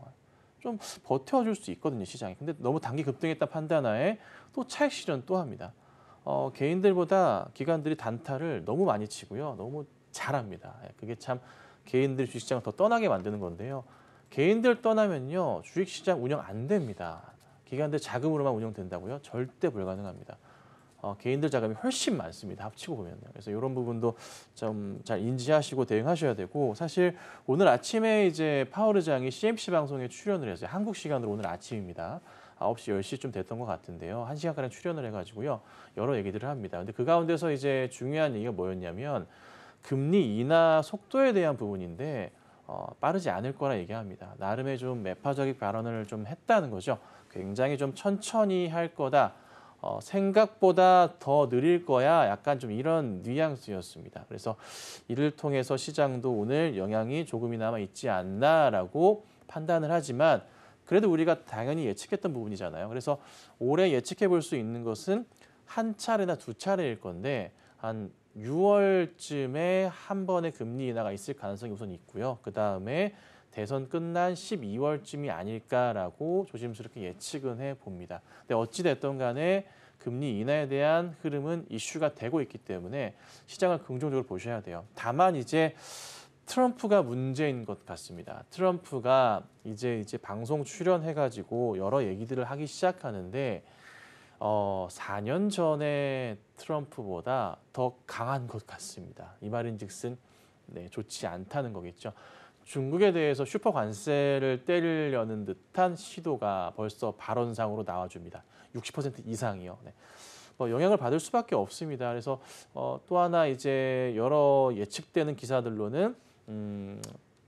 좀 버텨줄 수 있거든요 시장이. 근데 너무 단기 급등했다 판단하에 또 차익 실현 또 합니다. 어, 개인들보다 기관들이 단타를 너무 많이 치고요. 너무 잘합니다. 예, 그게 참 개인들 이 주식시장을 더 떠나게 만드는 건데요. 개인들 떠나면요. 주식시장 운영 안 됩니다. 기관들 자금으로만 운영된다고요? 절대 불가능합니다. 어, 개인들 자금이 훨씬 많습니다. 합치고 보면요. 그래서 이런 부분도 좀 잘 인지하시고 대응하셔야 되고 사실 오늘 아침에 이제 파월 의장이 CMC 방송에 출연을 해서 한국 시간으로 오늘 아침입니다. 9시, 1 0시쯤 됐던 것 같은데요. 1시간가량 출연을 해가지고요. 여러 얘기들을 합니다. 근데 그 가운데서 이제 중요한 얘기가 뭐였냐면 금리 인하 속도에 대한 부분인데 어, 빠르지 않을 거라 얘기합니다. 나름의 좀 매파적인 발언을 좀 했다는 거죠. 굉장히 좀 천천히 할 거다. 어, 생각보다 더 느릴 거야 약간 좀 이런 뉘앙스였습니다. 그래서 이를 통해서 시장도 오늘 영향이 조금이나마 있지 않나라고 판단을 하지만 그래도 우리가 당연히 예측했던 부분이잖아요. 그래서 올해 예측해 볼 수 있는 것은 한 차례나 두 차례일 건데 한 6월쯤에 한 번의 금리 인하가 있을 가능성이 우선 있고요. 그 다음에 대선 끝난 12월쯤이 아닐까라고 조심스럽게 예측은 해 봅니다. 근데 어찌 됐든 간에 금리 인하에 대한 흐름은 이슈가 되고 있기 때문에 시장을 긍정적으로 보셔야 돼요. 다만 이제 트럼프가 문제인 것 같습니다. 트럼프가 이제 이제 방송 출연해가지고 여러 얘기들을 하기 시작하는데 어, 4년 전에 트럼프보다 더 강한 것 같습니다. 이 말인즉슨 네, 좋지 않다는 거겠죠. 중국에 대해서 슈퍼 관세를 때리려는 듯한 시도가 벌써 발언상으로 나와줍니다. 60% 이상이요. 네. 뭐 영향을 받을 수밖에 없습니다. 그래서 어, 또 하나 이제 여러 예측되는 기사들로는 음,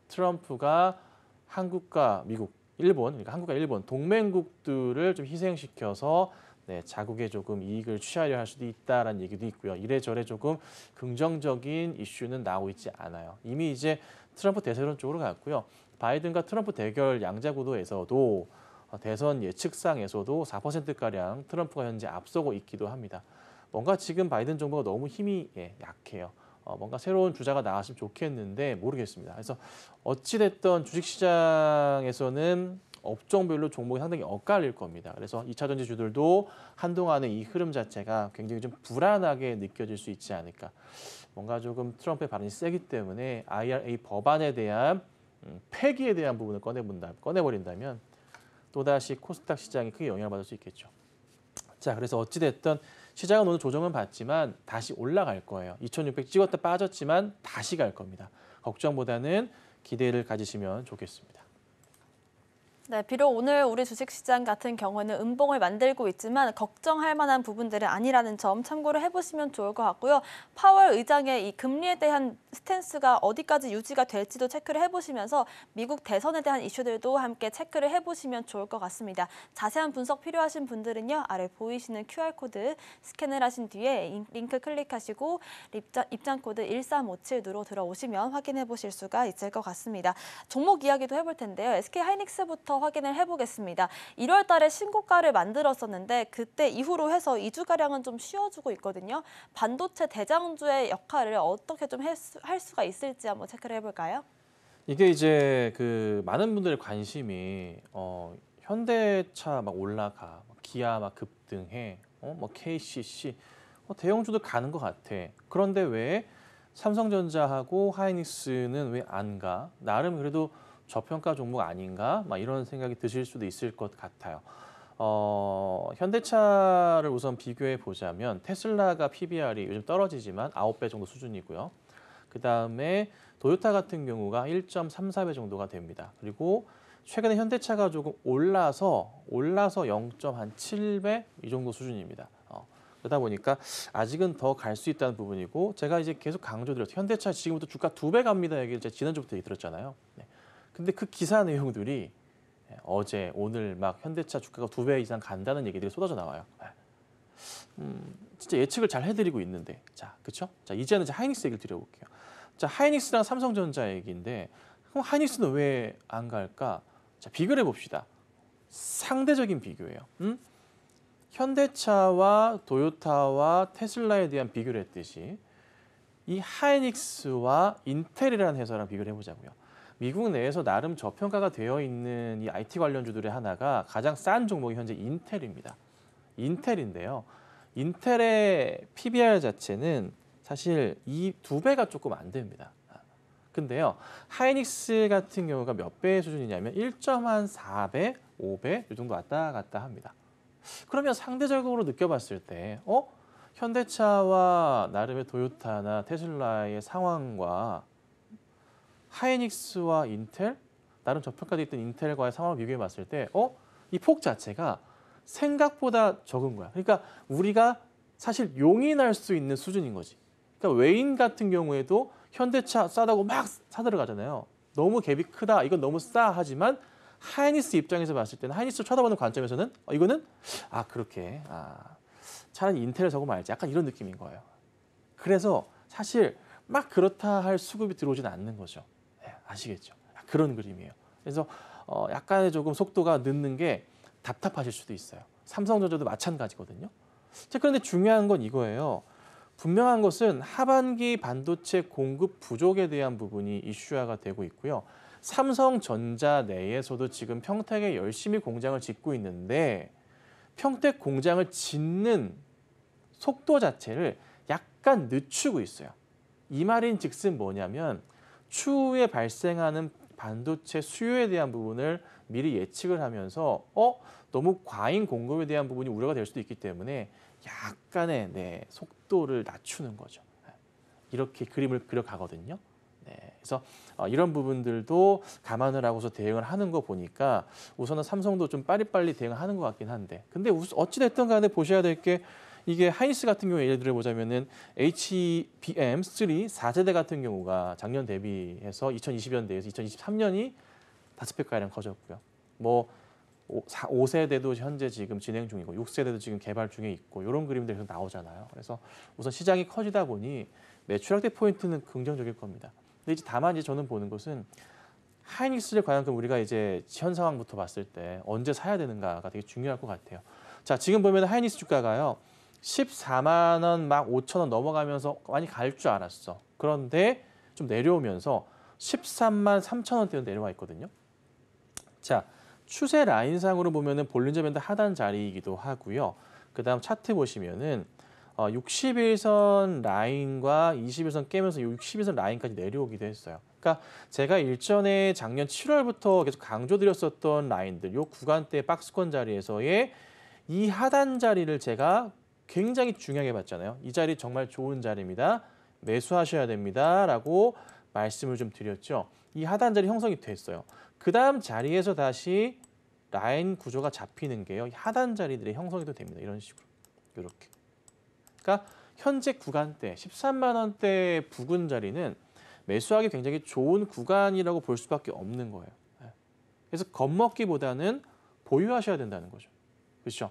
트럼프가 한국과 미국, 일본, 그러니까 한국과 일본 동맹국들을 좀 희생시켜서 네, 자국에 조금 이익을 취하려 할 수도 있다라는 얘기도 있고요. 이래저래 조금 긍정적인 이슈는 나오고 있지 않아요. 이미 이제 트럼프 대세론 쪽으로 갔고요. 바이든과 트럼프 대결 양자구도에서도 어, 대선 예측상에서도 4%가량 트럼프가 현재 앞서고 있기도 합니다. 뭔가 지금 바이든 정부가 너무 힘이 예, 약해요. 어, 뭔가 새로운 주자가 나왔으면 좋겠는데 모르겠습니다. 그래서 어찌됐던 주식시장에서는 업종별로 종목이 상당히 엇갈릴 겁니다. 그래서 2차 전지주들도 한동안의이 흐름 자체가 굉장히 좀 불안하게 느껴질 수 있지 않을까. 뭔가 조금 트럼프의 발언이 세기 때문에 IRA 법안에 대한 음, 폐기에 대한 부분을 꺼내본다, 꺼내버린다면 또다시 코스닥 시장이 크게 영향을 받을 수 있겠죠. 자, 그래서 어찌됐던 시장은 오늘 조정은 받지만 다시 올라갈 거예요. 2600 찍었다 빠졌지만 다시 갈 겁니다. 걱정보다는 기대를 가지시면 좋겠습니다. 네, 비록 오늘 우리 주식시장 같은 경우에는 음봉을 만들고 있지만 걱정할 만한 부분들은 아니라는 점 참고를 해보시면 좋을 것 같고요. 파월 의장의 이 금리에 대한 스탠스가 어디까지 유지가 될지도 체크를 해보시면서 미국 대선에 대한 이슈들도 함께 체크를 해보시면 좋을 것 같습니다. 자세한 분석 필요하신 분들은요. 아래 보이시는 QR코드 스캔을 하신 뒤에 링크 클릭하시고 입장, 코드 1357누로 들어오시면 확인해 보실 수가 있을 것 같습니다. 종목 이야기도 해볼 텐데요. SK하이닉스부터 확인을 해보겠습니다. 1월 달에 신고가를 만들었었는데 그때 이후로 해서 2주가량은 좀 쉬어주고 있거든요. 반도체 대장주의 역할을 어떻게 좀 할 수가 있을지 한번 체크를 해볼까요? 이게 이제 그 많은 분들의 관심이 어, 현대차 막 올라가, 기아 막 급등해, 어, 뭐 KCC 어, 뭐 대형주도 가는 것 같아. 그런데 왜 삼성전자하고 하이닉스는 왜 안 가? 나름 그래도 저평가 종목 아닌가 막 이런 생각이 드실 수도 있을 것 같아요. 어, 현대차를 우선 비교해 보자면 테슬라가 PBR이 요즘 떨어지지만 9배 정도 수준이고요. 그 다음에 도요타 같은 경우가 1.34배 정도가 됩니다. 그리고 최근에 현대차가 조금 올라서 올라서 0.7배 이 정도 수준입니다. 어, 그러다 보니까 아직은 더 갈 수 있다는 부분이고 제가 이제 계속 강조드렸죠. 현대차 지금부터 주가 2배 갑니다. 얘기를 제가 지난주부터 얘기 들었잖아요 네. 근데 그 기사 내용들이 예, 어제 오늘 막 현대차 주가가 두 배 이상 간다는 얘기들이 쏟아져 나와요. 예. 음, 진짜 예측을 잘 해드리고 있는데, 자, 그렇죠? 자, 이제는 이제 하이닉스 얘기를 드려볼게요. 자, 하이닉스랑 삼성전자 얘기인데, 그럼 하이닉스는 왜 안 갈까? 자, 비교 해봅시다. 상대적인 비교예요. 음? 현대차와 도요타와 테슬라에 대한 비교를 했듯이 이 하이닉스와 인텔이라는 회사랑 비교를 해보자고요. 미국 내에서 나름 저평가가 되어 있는 이 IT 관련주들의 하나가 가장 싼 종목이 현재 인텔입니다. 인텔인데요. 인텔의 PBR 자체는 사실 이 두 배가 조금 안 됩니다. 근데요, 하이닉스 같은 경우가 몇 배의 수준이냐면 1.4배, 5배 이 정도 왔다 갔다 합니다. 그러면 상대적으로 느껴봤을 때, 어? 현대차와 나름의 도요타나 테슬라의 상황과 하이닉스와 인텔, 나름 저평가되어 있던 인텔과의 상황을 비교해 봤을 때 어? 이 폭 자체가 생각보다 적은 거야. 그러니까 우리가 사실 용인할 수 있는 수준인 거지. 그러니까 외인 같은 경우에도 현대차 싸다고 막 사들어가잖아요. 너무 갭이 크다. 이건 너무 싸 하지만 하이닉스 입장에서 봤을 때는 하이닉스를 쳐다보는 관점에서는 어, 이거는 아 그렇게 아 차라리 인텔을 적고 말지 약간 이런 느낌인 거예요. 그래서 사실 막 그렇다 할 수급이 들어오진 않는 거죠. 아시겠죠? 그런 그림이에요. 그래서 어 약간의 조금 속도가 늦는 게 답답하실 수도 있어요. 삼성전자도 마찬가지거든요. 자, 그런데 중요한 건 이거예요. 분명한 것은 하반기 반도체 공급 부족에 대한 부분이 이슈화가 되고 있고요. 삼성전자 내에서도 지금 평택에 열심히 공장을 짓고 있는데 평택 공장을 짓는 속도 자체를 약간 늦추고 있어요. 이 말인 즉슨 뭐냐면 추후에 발생하는 반도체 수요에 대한 부분을 미리 예측을 하면서 어 너무 과잉 공급에 대한 부분이 우려가 될 수도 있기 때문에 약간의 네, 속도를 낮추는 거죠. 이렇게 그림을 그려가거든요. 네, 그래서 어, 이런 부분들도 감안을 하고서 대응을 하는 거 보니까 우선은 삼성도 좀 빨리빨리 대응하는 것 같긴 한데 근데 어찌됐든 간에 보셔야 될게 이게 하이스 같은 경우 예를 들어보자면은 HBM3 4세대 같은 경우가 작년 대비해서 2020년대에서 2023년이 다 5배 가량 커졌고요. 뭐 5세대도 현재 지금 진행 중이고 6세대도 지금 개발 중에 있고 이런 그림들이 계속 나오잖아요. 그래서 우선 시장이 커지다 보니 매출 확대 포인트는 긍정적일 겁니다. 근데 이제 다만 이제 저는 보는 것은 하이닉스를 과연 그럼 우리가 이제 현 상황부터 봤을 때 언제 사야 되는가가 되게 중요할 것 같아요. 자, 지금 보면 하이닉스 주가가요. 14만 원, 막 5천 원 넘어가면서 많이 갈 줄 알았어. 그런데 좀 내려오면서 13만 3천 원대로 내려와 있거든요. 자, 추세 라인상으로 보면은 볼륨저 밴드 하단 자리이기도 하고요. 그다음 차트 보시면은 어, 6 1선 라인과 2 1선 깨면서 6 1선 라인까지 내려오기도 했어요. 그러니까 제가 일전에 작년 7월부터 계속 강조드렸었던 라인들, 요 구간대 박스권 자리에서의 이 하단 자리를 제가 굉장히 중요하게 봤잖아요. 이 자리 정말 좋은 자리입니다. 매수하셔야 됩니다. 라고 말씀을 좀 드렸죠. 이 하단 자리 형성이 됐어요. 그 다음 자리에서 다시 라인 구조가 잡히는 게요. 하단 자리들의 형성이 됩니다. 이런 식으로. 이렇게. 그러니까 현재 구간대 13만 원대 부근 자리는 매수하기 굉장히 좋은 구간이라고 볼 수밖에 없는 거예요. 예. 그래서 겁먹기보다는 보유하셔야 된다는 거죠. 그렇죠?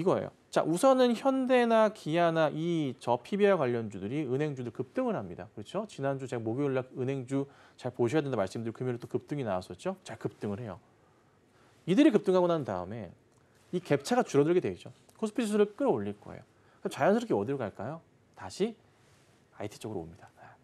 이거예요. 자, 우선은 현대나 기아나 이 저 PBR 관련주들이 은행주들 급등을 합니다. 그렇죠? 지난주 제가 목요일 날 은행주 잘 보셔야 된다 말씀드리고 금요일에 또 급등이 나왔었죠? 잘 급등을 해요. 이들이 급등하고 난 다음에 이 갭차가 줄어들게 되죠. 코스피 지수를 끌어올릴 거예요. 그럼 자연스럽게 어디로 갈까요? 다시 IT 쪽으로 옵니다. 아,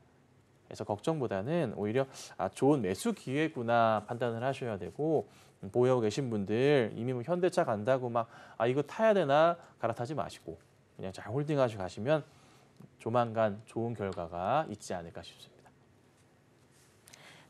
그래서 걱정보다는 오히려 아, 좋은 매수 기회구나 판단을 하셔야 되고 보유하고 계신 분들 이미 뭐 현대차 간다고 막 아 이거 타야 되나 갈아타지 마시고 그냥 잘 홀딩하시고 가시면 조만간 좋은 결과가 있지 않을까 싶습니다.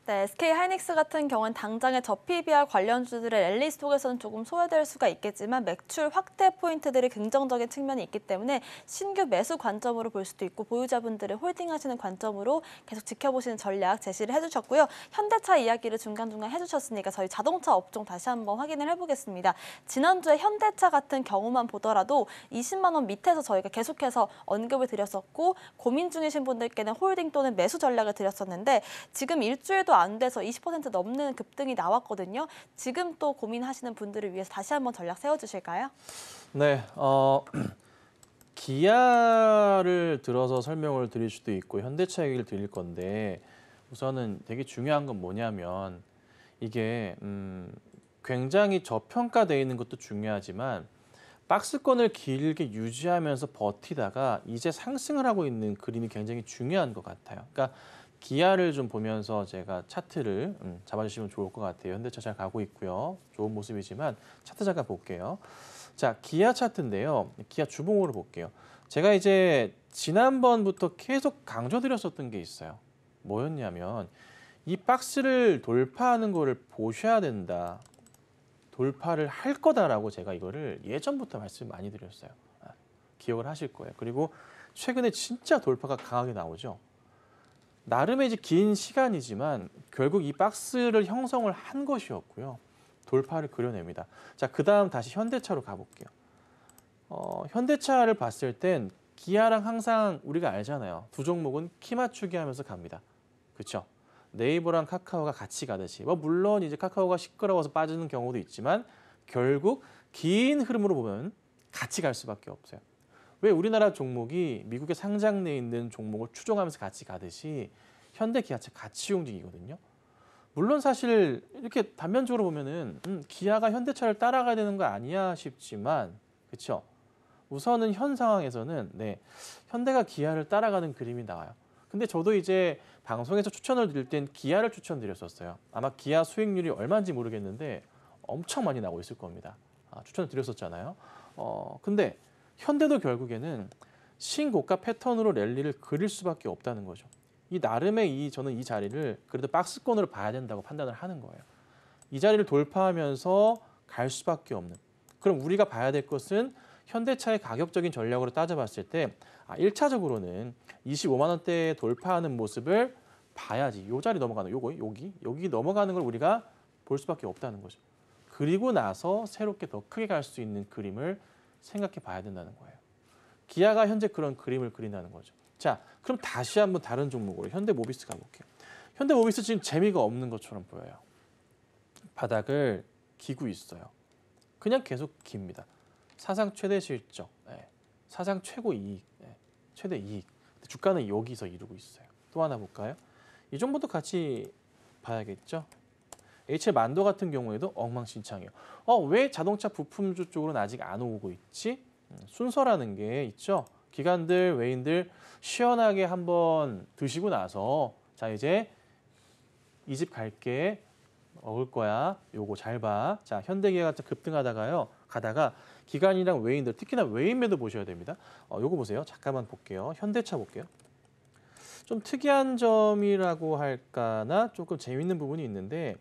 네, SK 하이닉스 같은 경우는 당장의 저 PBR 관련주들의 랠리 속에서는 조금 소외될 수가 있겠지만 매출 확대 포인트들이 긍정적인 측면이 있기 때문에 신규 매수 관점으로 볼 수도 있고 보유자분들을 홀딩하시는 관점으로 계속 지켜보시는 전략 제시를 해주셨고요. 현대차 이야기를 중간중간 해주셨으니까 저희 자동차 업종 다시 한번 확인을 해보겠습니다. 지난주에 현대차 같은 경우만 보더라도 20만 원 밑에서 저희가 계속해서 언급을 드렸었고 고민 중이신 분들께는 홀딩 또는 매수 전략을 드렸었는데 지금 일주일도 안 돼서 20% 넘는 급등이 나왔거든요. 지금 또 고민하시는 분들을 위해서 다시 한번 전략 세워주실까요? 네. 어... 기아를 들어서 설명을 드릴 수도 있고 현대차 얘기를 드릴 건데 우선은 되게 중요한 건 뭐냐면 이게 음 굉장히 저평가돼 있는 것도 중요하지만 박스권을 길게 유지하면서 버티다가 이제 상승을 하고 있는 그림이 굉장히 중요한 것 같아요. 그러니까 기아를 좀 보면서 제가 차트를 음, 잡아주시면 좋을 것 같아요. 현대차 잘 가고 있고요. 좋은 모습이지만 차트 잠깐 볼게요. 자, 기아 차트인데요. 기아 주봉으로 볼게요. 제가 이제 지난번부터 계속 강조드렸었던 게 있어요. 뭐였냐면 이 박스를 돌파하는 거를 보셔야 된다. 돌파를 할 거다라고 제가 이거를 예전부터 말씀 많이 드렸어요. 아, 기억을 하실 거예요. 그리고 최근에 진짜 돌파가 강하게 나오죠. 나름의 이제 긴 시간이지만 결국 이 박스를 형성을 한 것이었고요. 돌파를 그려냅니다. 자, 그 다음 다시 현대차로 가볼게요. 어, 현대차를 봤을 땐 기아랑 항상 우리가 알잖아요. 두 종목은 키 맞추기 하면서 갑니다. 그쵸 네이버랑 카카오가 같이 가듯이. 뭐 물론 이제 카카오가 시끄러워서 빠지는 경우도 있지만 결국 긴 흐름으로 보면 같이 갈 수밖에 없어요. 왜 우리나라 종목이 미국의 상장 내에 있는 종목을 추종하면서 같이 가듯이 현대 기아차 같이 움직이거든요. 물론 사실 이렇게 단면적으로 보면은 음, 기아가 현대차를 따라가야 되는 거 아니야 싶지만 그렇죠. 우선은 현 상황에서는 네 현대가 기아를 따라가는 그림이 나와요. 근데 저도 이제 방송에서 추천을 드릴 땐 기아를 추천드렸었어요. 아마 기아 수익률이 얼마인지 모르겠는데 엄청 많이 나고 있을 겁니다. 아, 추천을 드렸었잖아요. 어 근데 현대도 결국에는 신고가 패턴으로 랠리를 그릴 수밖에 없다는 거죠. 이 나름의 이 저는 이 자리를 그래도 박스권으로 봐야 된다고 판단을 하는 거예요. 이 자리를 돌파하면서 갈 수밖에 없는. 그럼 우리가 봐야 될 것은 현대차의 가격적인 전략으로 따져봤을 때 아, 1차적으로는 25만 원대에 돌파하는 모습을 봐야지 이 자리 넘어가는 요거 여기 여기 넘어가는 걸 우리가 볼 수밖에 없다는 거죠. 그리고 나서 새롭게 더 크게 갈 수 있는 그림을 생각해 봐야 된다는 거예요. 기아가 현재 그런 그림을 그린다는 거죠. 자, 그럼 다시 한번 다른 종목으로 현대모비스 가볼게요. 현대모비스 지금 재미가 없는 것처럼 보여요. 바닥을 기고 있어요. 그냥 계속 깁니다. 사상 최대 실적, 네. 사상 최고 이익, 네. 최대 이익. 주가는 여기서 이루고 있어요. 또 하나 볼까요? 이 정도도 같이 봐야겠죠? HL 만도 같은 경우에도 엉망진창이에요. 어, 왜 자동차 부품주 쪽으로는 아직 안 오고 있지? 음, 순서라는 게 있죠. 기관들, 외인들 시원하게 한번 드시고 나서 자 이제 이 집 갈게 먹을 거야. 요거 잘 봐. 자 현대기아가 급등하다가요. 가다가 기관이랑 외인들 특히나 외인매도 보셔야 됩니다. 어, 요거 보세요. 잠깐만 볼게요. 현대차 볼게요. 좀 특이한 점이라고 할까나 조금 재밌는 부분이 있는데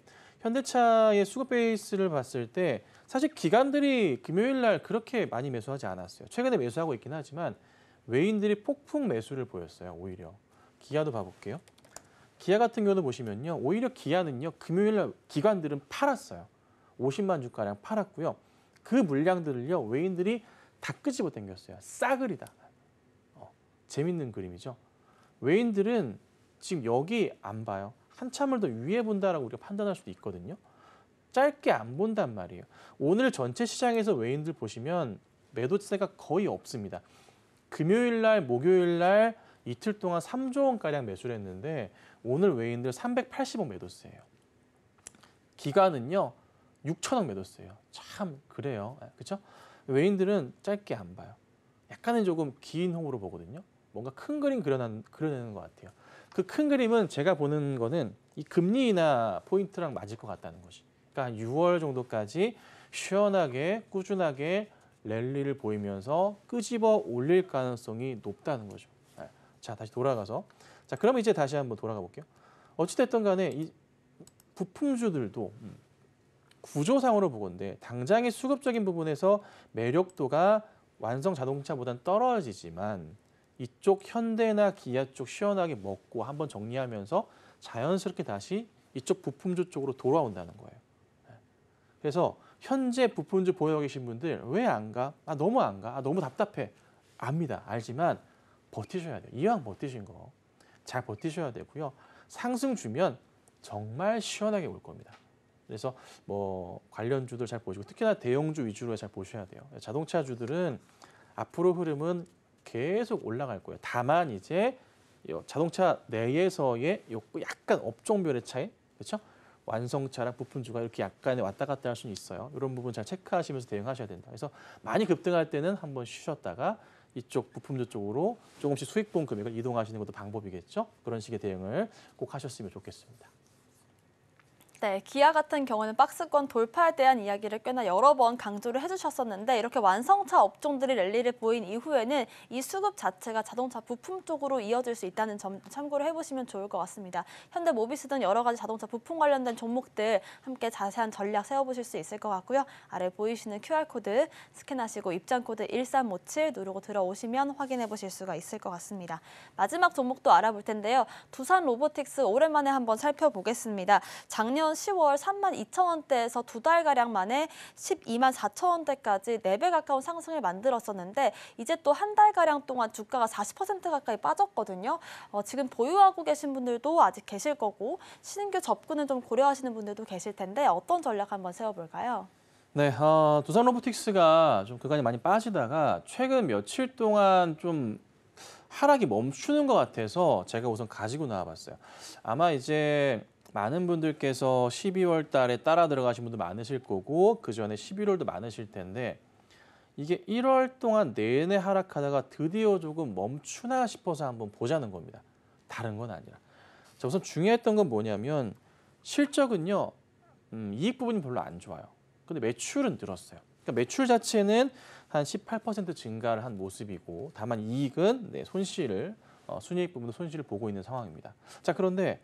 현대차의 수급 베이스를 봤을 때 사실 기관들이 금요일 날 그렇게 많이 매수하지 않았어요. 최근에 매수하고 있긴 하지만 외인들이 폭풍 매수를 보였어요. 오히려 기아도 봐볼게요. 기아 같은 경우도 보시면요. 오히려 기아는요. 금요일 날 기관들은 팔았어요. 50만 주가량 팔았고요. 그 물량들을요. 외인들이 다 끄집어 당겼어요. 싸그리다. 어, 재밌는 그림이죠. 외인들은 지금 여기 안 봐요. 한참을 더위의해 본다라고 우리가 판단할 수도 있거든요. 짧게 안 본단 말이에요. 오늘 전체 시장에서 외인들 보시면 매도세가 거의 없습니다. 금요일 날, 목요일 날 이틀 동안 3조 원가량 매수를 했는데 오늘 외인들 380억 매도세예요. 기간은요. 6천억 매도세예요. 참 그래요. 그렇죠? 외인들은 짧게 안 봐요. 약간은 조금 긴 홍으로 보거든요. 뭔가 큰 그림 그려내는 것 같아요. 그큰 그림은 제가 보는 거는 이 금리 인하 포인트랑 맞을 것 같다는 것이. 그러니까 6월 정도까지 시원하게 꾸준하게 랠리를 보이면서 끄집어 올릴 가능성이 높다는 거죠. 네. 자, 다시 돌아가서. 자, 그럼 이제 다시 한번 돌아가 볼게요. 어찌됐든 간에 이 부품주들도 음, 구조상으로 보건데 당장의 수급적인 부분에서 매력도가 완성 자동차보단 떨어지지만 이쪽 현대나 기아 쪽 시원하게 먹고 한번 정리하면서 자연스럽게 다시 이쪽 부품주 쪽으로 돌아온다는 거예요. 네. 그래서 현재 부품주 보유하고 계신 분들 왜 안 가? 아 너무 안 가? 아 너무 답답해. 압니다. 알지만 버티셔야 돼요. 이왕 버티신 거 잘 버티셔야 되고요. 상승 주면 정말 시원하게 올 겁니다. 그래서 뭐 관련주들 잘 보시고 특히나 대형주 위주로 잘 보셔야 돼요. 자동차주들은 앞으로 흐름은 계속 올라갈 거예요. 다만 이제 자동차 내에서의 요 약간 업종별의 차이, 그렇죠? 완성차랑 부품주가 이렇게 약간의 왔다 갔다 할 수는 있어요. 이런 부분 잘 체크하시면서 대응하셔야 된다. 그래서 많이 급등할 때는 한번 쉬셨다가 이쪽 부품주 쪽으로 조금씩 수익분 금액을 이동하시는 것도 방법이겠죠. 그런 식의 대응을 꼭 하셨으면 좋겠습니다. 네, 기아 같은 경우는 박스권 돌파에 대한 이야기를 꽤나 여러 번 강조를 해주셨었는데 이렇게 완성차 업종들이 랠리를 보인 이후에는 이 수급 자체가 자동차 부품 쪽으로 이어질 수 있다는 점 참고를 해보시면 좋을 것 같습니다. 현대 모비스 등 여러 가지 자동차 부품 관련된 종목들 함께 자세한 전략 세워보실 수 있을 것 같고요. 아래 보이시는 QR코드 스캔하시고 입장코드 1357 누르고 들어오시면 확인해보실 수가 있을 것 같습니다. 마지막 종목도 알아볼 텐데요. 두산 로보틱스 오랜만에 한번 살펴보겠습니다. 작년 작년 10월 3만 2천 원대에서 두 달가량 만에 12만 4천 원대까지 4배 가까운 상승을 만들었었는데 이제 또 한 달가량 동안 주가가 40% 가까이 빠졌거든요. 어, 지금 보유하고 계신 분들도 아직 계실 거고 신규 접근을 좀 고려하시는 분들도 계실 텐데 어떤 전략 한번 세워볼까요? 네, 어, 두산 로보틱스가 좀그간이 많이 빠지다가 최근 며칠 동안 좀 하락이 멈추는 것 같아서 제가 우선 가지고 나와봤어요. 아마 이제 많은 분들께서 12월 달에 따라 들어가신 분도 많으실 거고 그 전에 11월도 많으실 텐데 이게 1월 동안 내내 하락하다가 드디어 조금 멈추나 싶어서 한번 보자는 겁니다. 다른 건 아니라. 자, 우선 중요했던 건 뭐냐면 실적은요. 음, 이익 부분이 별로 안 좋아요. 근데 매출은 늘었어요. 그러니까 매출 자체는 한 18% 증가를 한 모습이고 다만 이익은 네, 손실을 어, 순이익 부분도 손실을 보고 있는 상황입니다. 자, 그런데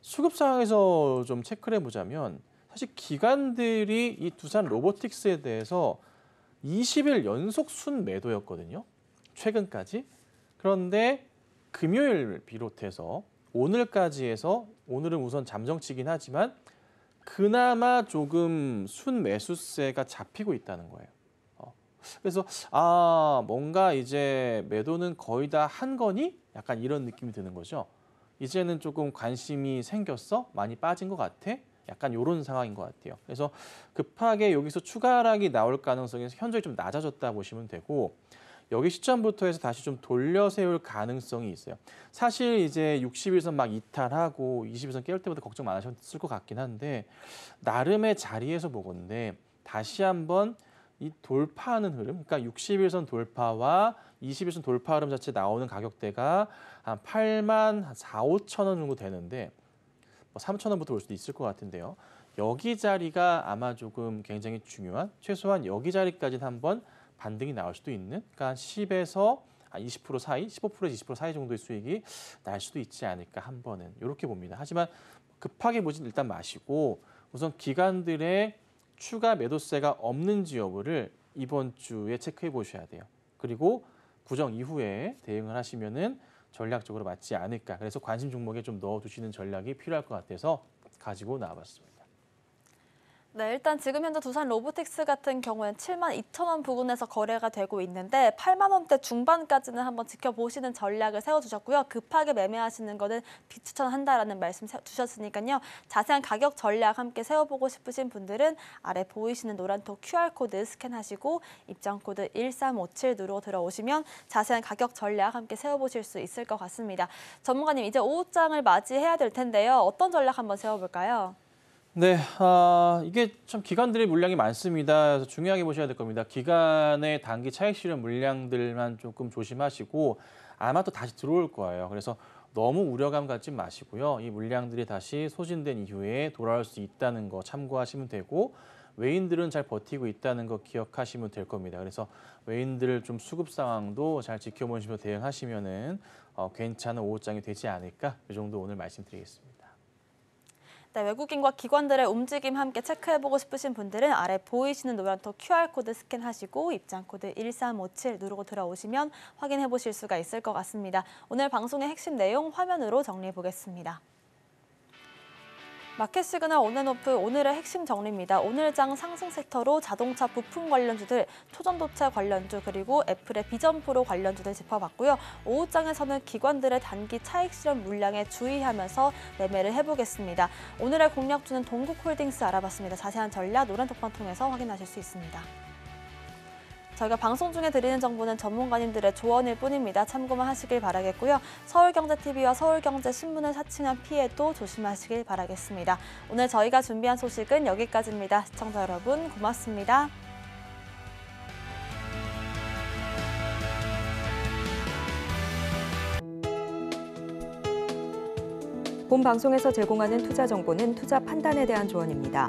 수급 상황에서 좀 체크를 해보자면 사실 기관들이 이 두산 로보틱스에 대해서 20일 연속 순매도였거든요. 최근까지. 그런데 금요일 비롯해서 오늘까지 해서 오늘은 우선 잠정치긴 하지만 그나마 조금 순매수세가 잡히고 있다는 거예요. 어. 그래서 아 뭔가 이제 매도는 거의 다 한 거니? 약간 이런 느낌이 드는 거죠. 이제는 조금 관심이 생겼어? 많이 빠진 것 같아? 약간 이런 상황인 것 같아요. 그래서 급하게 여기서 추가 락이 나올 가능성이 현저히 좀 낮아졌다 보시면 되고 여기 시점부터 해서 다시 좀 돌려 세울 가능성이 있어요. 사실 이제 60일선 막 이탈하고 20일선 깨울 때부터 걱정 많으셨을 것 같긴 한데 나름의 자리에서 보건데 다시 한번 이 돌파하는 흐름, 그러니까 60일선 돌파와 20일선 돌파 흐름 자체 나오는 가격대가 한 8만 4, 5천 원 정도 되는데 뭐 3천 원부터 올 수도 있을 것 같은데요. 여기 자리가 아마 조금 굉장히 중요한 최소한 여기 자리까지는 한번 반등이 나올 수도 있는 그러니까 10에서 20% 사이, 15%에서 20% 사이 정도의 수익이 날 수도 있지 않을까 한 번은 이렇게 봅니다. 하지만 급하게 보진 일단 마시고 우선 기관들의 추가 매도세가 없는지 여부를 이번 주에 체크해 보셔야 돼요. 그리고 구정 이후에 대응을 하시면은 전략적으로 맞지 않을까. 그래서 관심 종목에 좀 넣어두시는 전략이 필요할 것 같아서 가지고 나와봤습니다. 네, 일단 지금 현재 두산 로보틱스 같은 경우엔 7만 2천 원 부근에서 거래가 되고 있는데 8만 원대 중반까지는 한번 지켜보시는 전략을 세워주셨고요. 급하게 매매하시는 거는 비추천한다라는 말씀 주셨으니까요. 자세한 가격 전략 함께 세워보고 싶으신 분들은 아래 보이시는 노란톡 QR코드 스캔하시고 입장코드 1357 누르고 들어오시면 자세한 가격 전략 함께 세워보실 수 있을 것 같습니다. 전문가님, 이제 오후장을 맞이해야 될 텐데요. 어떤 전략 한번 세워볼까요? 네, 아, 이게 참 기관들의 물량이 많습니다. 그래서 중요하게 보셔야 될 겁니다. 기관의 단기 차익 실현 물량들만 조금 조심하시고 아마 또 다시 들어올 거예요. 그래서 너무 우려감 갖지 마시고요. 이 물량들이 다시 소진된 이후에 돌아올 수 있다는 거 참고하시면 되고 외인들은 잘 버티고 있다는 거 기억하시면 될 겁니다. 그래서 외인들 좀 수급 상황도 잘지켜보시면 대응하시면은 어, 괜찮은 오후장이 되지 않을까 이 정도 오늘 말씀드리겠습니다. 네, 외국인과 기관들의 움직임 함께 체크해보고 싶으신 분들은 아래 보이시는 노란톡 QR코드 스캔하시고 입장코드 1357 누르고 들어오시면 확인해보실 수가 있을 것 같습니다. 오늘 방송의 핵심 내용 화면으로 정리해보겠습니다. 마켓 시그널 온앤오프 오늘의 핵심 정리입니다. 오늘 장 상승 섹터로 자동차 부품 관련주들, 초전도차 관련주 그리고 애플의 비전 프로 관련주들 짚어봤고요. 오후장에서는 기관들의 단기 차익 실현 물량에 주의하면서 매매를 해보겠습니다. 오늘의 공략주는 동국홀딩스 알아봤습니다. 자세한 전략 노란 톡방 통해서 확인하실 수 있습니다. 저희가 방송 중에 드리는 정보는 전문가님들의 조언일 뿐입니다. 참고만 하시길 바라겠고요. 서울경제TV와 서울경제신문을 사칭한 피해도 조심하시길 바라겠습니다. 오늘 저희가 준비한 소식은 여기까지입니다. 시청자 여러분 고맙습니다. 본 방송에서 제공하는 투자 정보는 투자 판단에 대한 조언입니다.